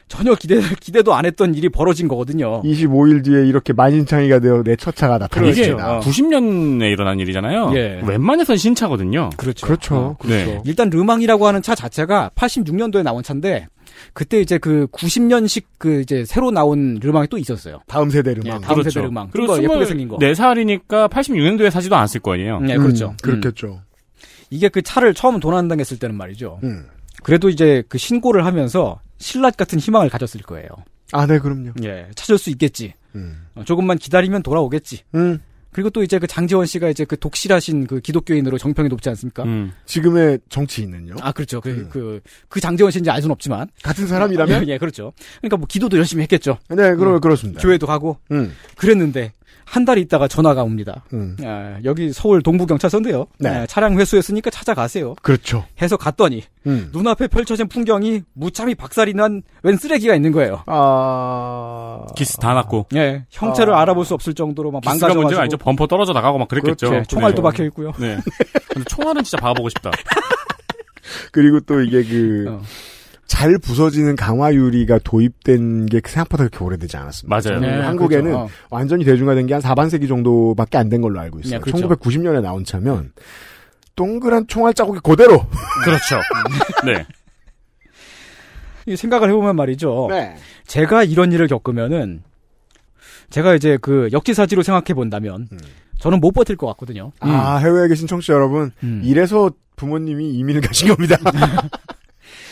전혀 기대, 기대도 안 했던 일이 벌어진 거거든요. 25일 뒤에 이렇게 만신창이가 되어 내처 차가 나타났죠. 그렇죠. 90년에 일어난 일이잖아요. 예. 웬만해선 신차거든요. 그렇죠. 그렇죠. 어. 그렇죠. 네. 일단 르망이라고 하는 차 자체가 86년도에 나온 차인데 그때 이제 그 90년식 그 이제 새로 나온 르망이 또 있었어요. 다음 세대 르망. 예, 다음 그렇죠. 세대 르망. 그리고 예쁘게 생긴 거. 4살이니까 86년도에 사지도 않았을 거예요 네, 그렇죠. 음, 음. 그렇겠죠. 음. 이게 그 차를 처음 도난당했을 때는 말이죠. 음. 그래도 이제 그 신고를 하면서 신라 같은 희망을 가졌을 거예요. 아, 네, 그럼요. 예, 찾을 수 있겠지. 음. 어, 조금만 기다리면 돌아오겠지. 음. 그리고 또 이제 그 장재원 씨가 이제 그 독실하신 그 기독교인으로 정평이 높지 않습니까? 음. 지금의 정치인은요? 아, 그렇죠. 그, 음. 그, 그 장재원 씨인지 알 수는 없지만. 같은 사람이라면? 예, *laughs* 예, 그렇죠. 그러니까 뭐 기도도 열심히 했겠죠. 네, 그러면 음. 그렇습니다. 교회도 가고. 음. 그랬는데. 한달 있다가 전화가 옵니다. 음. 아, 여기 서울 동부경찰서인데요. 네. 아, 차량 회수했으니까 찾아가세요. 그렇죠. 해서 갔더니 음. 눈앞에 펼쳐진 풍경이 무참히 박살이 난 웬 쓰레기가 있는 거예요. 아... 기스 다 났고. 예, 형체를 아. 알아볼 수 없을 정도로 막 망가져 문제가 아니죠. 범퍼 떨어져 나가고 막 그랬겠죠. 그렇죠. 네. 총알도 네. 박혀 있고요. 네. 근데 총알은 진짜 박아보고 싶다. *laughs* 그리고 또 이게 그 어. 잘 부서지는 강화 유리가 도입된 게 생각보다 그렇게 오래되지 않았습니다. 맞아요. 네, 네 그렇죠. 한국에는 그렇죠. 완전히 대중화된 게 한 4반세기 정도밖에 안 된 걸로 알고 있어요. 네, 그렇죠. 1990년에 나온 차면 동그란 총알 자국이 그대로. *laughs* 그렇죠. 네. *laughs* 생각을 해보면 말이죠. 네. 제가 이런 일을 겪으면은 제가 이제 그 역지사지로 생각해 본다면 음. 저는 못 버틸 것 같거든요. 아 음. 해외에 계신 청취자 여러분, 음. 이래서 부모님이 이민을 가신 겁니다. *laughs*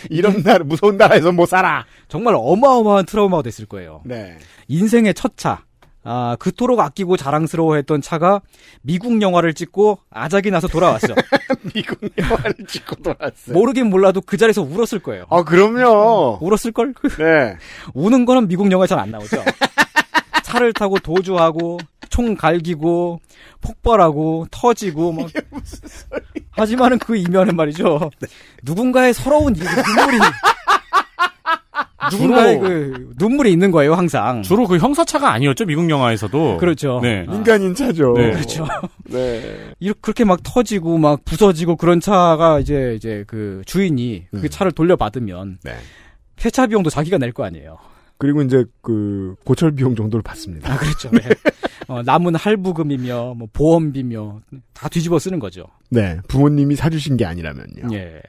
*laughs* 이런 나라, 무서운 나라에서 못 뭐 살아. 정말 어마어마한 트라우마가 됐을 거예요. 네. 인생의 첫 차. 아, 그토록 아끼고 자랑스러워했던 차가 미국 영화를 찍고 아작이 나서 돌아왔죠. *laughs* 미국 영화를 찍고 돌아왔어 모르긴 몰라도 그 자리에서 울었을 거예요. 아, 그럼요. 울었을걸? *laughs* 네. 우는 거는 미국 영화에 잘 안 나오죠. 차를 타고 도주하고, 총 갈기고, 폭발하고, 터지고, 막. 이게 무슨 소리 하지만은 그 이면은 말이죠. 네. 누군가의 서러운 눈물이 누군가의 그 눈물이 있는 거예요 항상. 주로 그 형사차가 아니었죠 미국 영화에서도. 그렇죠. 네. 인간인 차죠. 네. 그렇죠. 네. 이렇게 그렇게 막 터지고 막 부서지고 그런 차가 이제 이제 그 주인이 그 음. 차를 돌려받으면 네. 폐차 비용도 자기가 낼 거 아니에요. 그리고 이제 그 고철 비용 정도를 받습니다. 아 그렇죠. *laughs* 네. 네. 어, 남은 할부금이며 뭐 보험비며 다 뒤집어 쓰는 거죠. 네, 부모님이 사주신 게 아니라면요. 예.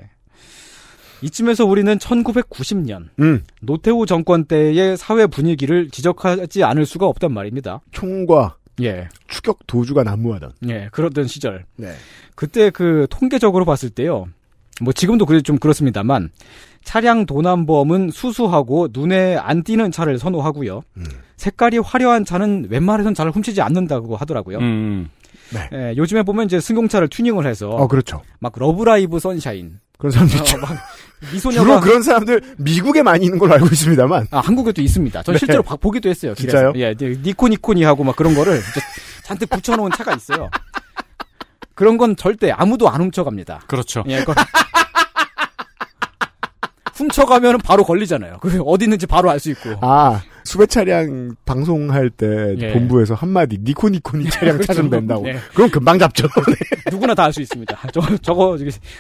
이쯤에서 우리는 1990년 음. 노태우 정권 때의 사회 분위기를 지적하지 않을 수가 없단 말입니다. 총과 예. 추격 도주가 난무하던. 예, 그러던 시절. 네. 그때 그 통계적으로 봤을 때요. 뭐 지금도 그게 좀 그렇습니다만 차량 도난범은 수수하고 눈에 안 띄는 차를 선호하고요. 음. 색깔이 화려한 차는 웬만해선 잘 훔치지 않는다고 하더라고요. 음. 네. 예, 요즘에 보면 이제 승용차를 튜닝을 해서 어 그렇죠. 막 러브라이브 선샤인 그런 사람들 어, 있죠. 어, *laughs* 미소녀가 주로 그런 사람들 미국에 많이 있는 걸로 알고 있습니다만. 아 한국에도 있습니다. 저 네. 실제로 바, 보기도 했어요. 길에서. 진짜요? 예, 니코니코니 하고 막 그런 거를 잔뜩 붙여놓은 차가 있어요. 그런 건 절대 아무도 안 훔쳐갑니다. 그렇죠. 예, 훔쳐가면 바로 걸리잖아요. 그 어디 있는지 바로 알 수 있고. 아 수배 차량 방송할 때 예. 본부에서 한마디 니코니코니 차량 찾으면 된다고. 네. 그럼 금방 잡죠. *laughs* 네. 누구나 다 알 수 있습니다. 아, 저거 저거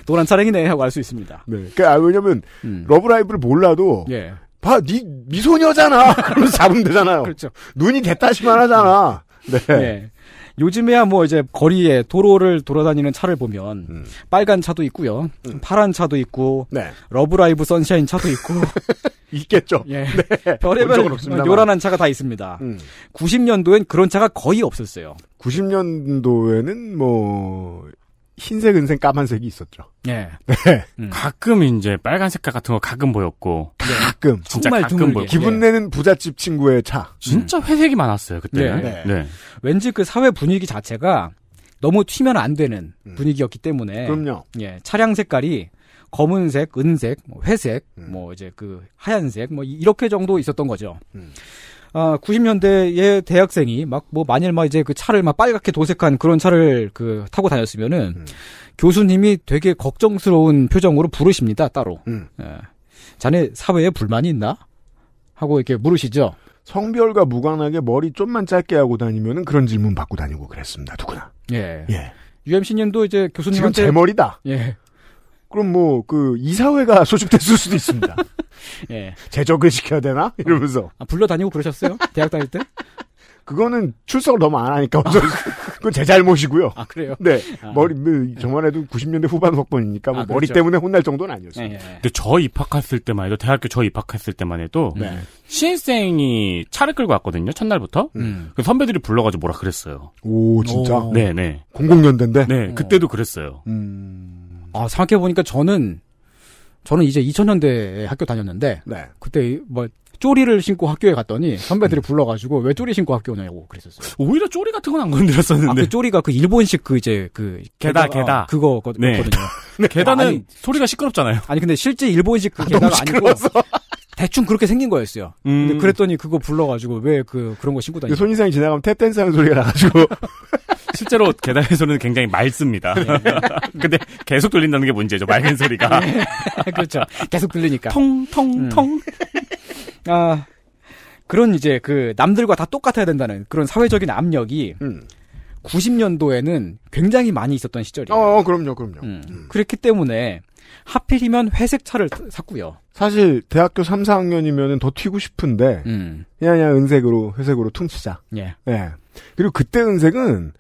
노란 차량이네 하고 알 수 있습니다. 네. 그러 그러니까, 아, 왜냐면 음. 러브라이브를 몰라도 예. 봐, 니 미소녀잖아. *laughs* 그러면 잡으면 되잖아요. 그렇죠. 눈이 대따시만 하잖아. 음. 네. 네. 요즘에야 뭐 이제 거리에 도로를 돌아다니는 차를 보면 음. 빨간 차도 있고요. 음. 파란 차도 있고 네. 러브라이브 선샤인 차도 있고 *laughs* 있겠죠. 예. 네. 별의별 요란한 차가 다 있습니다. 음. 90년도엔 그런 차가 거의 없었어요. 90년도에는 뭐 흰색, 은색, 까만색이 있었죠. 예. 네. 음. 가끔 이제 빨간색 깔 같은 거 가끔 보였고. 네. 가끔. 진짜 정말 가끔 보였고. 기분 예. 내는 부잣집 친구의 차. 진짜 음. 회색이 많았어요, 그때. 네. 네. 네. 왠지 그 사회 분위기 자체가 너무 튀면 안 되는 음. 분위기였기 때문에. 그럼요. 예. 차량 색깔이 검은색, 은색, 뭐 회색, 음. 뭐 이제 그 하얀색, 뭐 이렇게 정도 있었던 거죠. 음. 아, 90년대의 대학생이 막 뭐 만일 막 이제 그 차를 막 빨갛게 도색한 그런 차를 그 타고 다녔으면은 음. 교수님이 되게 걱정스러운 표정으로 부르십니다 따로. 음. 예. 자네 사회에 불만이 있나? 하고 이렇게 물으시죠. 성별과 무관하게 머리 좀만 짧게 하고 다니면은 그런 질문 받고 다니고 그랬습니다 누구나. 예. 예. UMC님도 이제 교수님한테 지금 제 머리다. 예. 그럼 뭐 그 이사회가 *laughs* 소집됐을 수도 있습니다. 예. 제적을 시켜야 되나 이러면서. 아, 불러다니고 그러셨어요? 대학 다닐 때? 그거는 출석을 너무 안 하니까 아. *laughs* 그건 제 잘못이고요. 아 그래요? 네 아. 머리 뭐, 정말 해도 90년대 후반 학번이니까 뭐 아, 머리 그렇죠. 때문에 혼날 정도는 아니었어요. 네, 네. 근데 저 입학했을 때만 해도 대학교 저 입학했을 때만 해도 네. 신생이 차를 끌고 왔거든요. 첫날부터 음. 음. 그 선배들이 불러가지고 뭐라 그랬어요. 오 진짜? 네네. 네. 공공연대인데? 네 그때도 그랬어요. 음. 아, 생각해보니까 저는, 저는 이제 2000년대에 학교 다녔는데, 네. 그때 뭐, 쪼리를 신고 학교에 갔더니 선배들이 음. 불러가지고 왜 쪼리 신고 학교 오냐고 그랬었어요. 오히려 쪼리 같은 건 안 건드렸었는데. 아, 그 쪼리가 그 일본식 그 이제 그 게다 어, 게다 그거 네. 거든요. *laughs* 네. 근데 계단은 아니, 소리가 시끄럽잖아요. 아니 근데 실제 일본식 그 아, 계다가 아니고 *laughs* 대충 그렇게 생긴 거였어요. 음. 근데 그랬더니 그거 불러가지고 왜 그 그런 거 신고 다니냐. 그 손인상이 지나가면 탭댄스 하는 소리가 나가지고 *laughs* 실제로 계단에서는 굉장히 맑습니다. 네. *laughs* 근데 계속 돌린다는 게 문제죠. 맑은 소리가. 네. *laughs* 그렇죠. 계속 들리니까. 통통통. 음. 아 그런 이제 그 남들과 다 똑같아야 된다는 그런 사회적인 압력이 음. 90년도에는 굉장히 많이 있었던 시절이에요. 어, 어 그럼요, 그럼요. 음. 음. 그렇기 때문에 하필이면 회색 차를 샀고요. 사실 대학교 3, 4학년이면 더 튀고 싶은데 음. 그냥, 그냥 은색으로 회색으로 퉁치자. 예. 예. 그리고 그때 은색은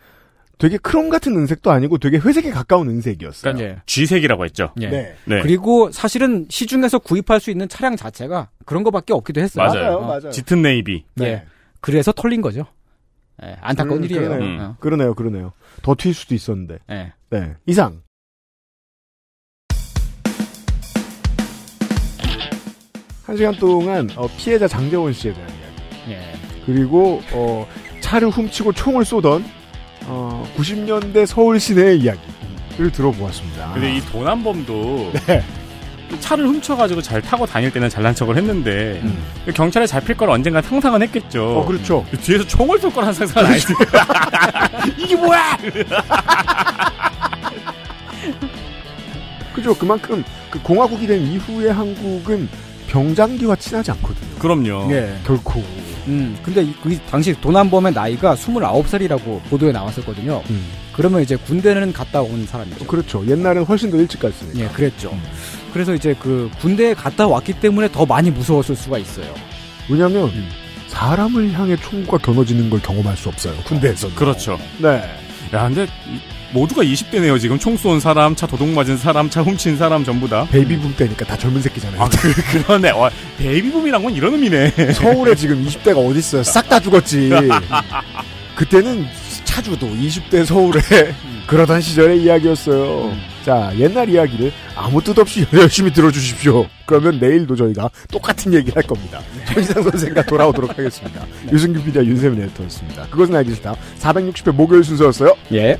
되게 크롬 같은 은색도 아니고 되게 회색에 가까운 은색이었어요. 그러니까 예. G색이라고 했죠. 예. 네. 네. 그리고 사실은 시중에서 구입할 수 있는 차량 자체가 그런 것밖에 없기도 했어요. 맞아요, 어. 맞아요. 짙은 네이비. 네. 예. 그래서 털린 거죠. 예. 안타까운 음, 일이에요. 그러네요. 음. 그러네요, 그러네요. 더 튈 수도 있었는데. 예. 네. 이상. 한 시간 동안 어, 피해자 장재원 씨에 대한 이야기. 예. 그리고 어, 차를 훔치고 총을 쏘던 어, 90년대 서울 시내의 이야기를 들어보았습니다. 근데 이 도난범도 네. 차를 훔쳐가지고 잘 타고 다닐 때는 잘난 척을 했는데 음. 경찰에 잡힐 걸 언젠간 상상은 했겠죠. 어, 그렇죠. 그 뒤에서 총을 쏠 거란 상상은 안 했어요. *laughs* 이게 뭐야! *laughs* 그죠. 그만큼 그 공화국이 된 이후의 한국은 병장기와 친하지 않거든요. 그럼요. 네. 결코. 음, 근데 그 당시 도난범의 나이가 29살이라고 보도에 나왔었거든요. 음. 그러면 이제 군대는 갔다 온 사람이죠. 그렇죠. 옛날엔 훨씬 더 일찍 갔으니까. 예, 그랬죠. 음. 그래서 이제 그 군대에 갔다 왔기 때문에 더 많이 무서웠을 수가 있어요. 왜냐면 하 음. 사람을 향해 총구가 겨눠지는 걸 경험할 수 없어요. 군대에서. 그렇죠. 네. 야, 근데 모두가 20대네요 지금 총 쏜 사람, 차 도둑 맞은 사람, 차 훔친 사람 전부 다. 베이비붐 때니까 다 젊은 새끼잖아요. 아 그, 그러네. 와, 베이비붐이란 건 이런 의미네. 서울에 지금 20대가 어디 있어요? 싹 다 죽었지. *laughs* 그때는 차주도 20대 서울에 *laughs* 그러던 시절의 이야기였어요. 음. 자, 옛날 이야기를 아무 뜻 없이 *laughs* 열심히 들어주십시오. 그러면 내일도 저희가 똑같은 얘기를 할 겁니다. 손희상 네. 선생과 돌아오도록 하겠습니다. 네. 유승규 PD와 윤세민 에터였습니다 그것은 알기 싫다. 460회 목요일 순서였어요. 예.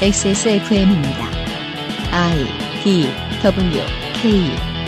XSFM입니다. I D W K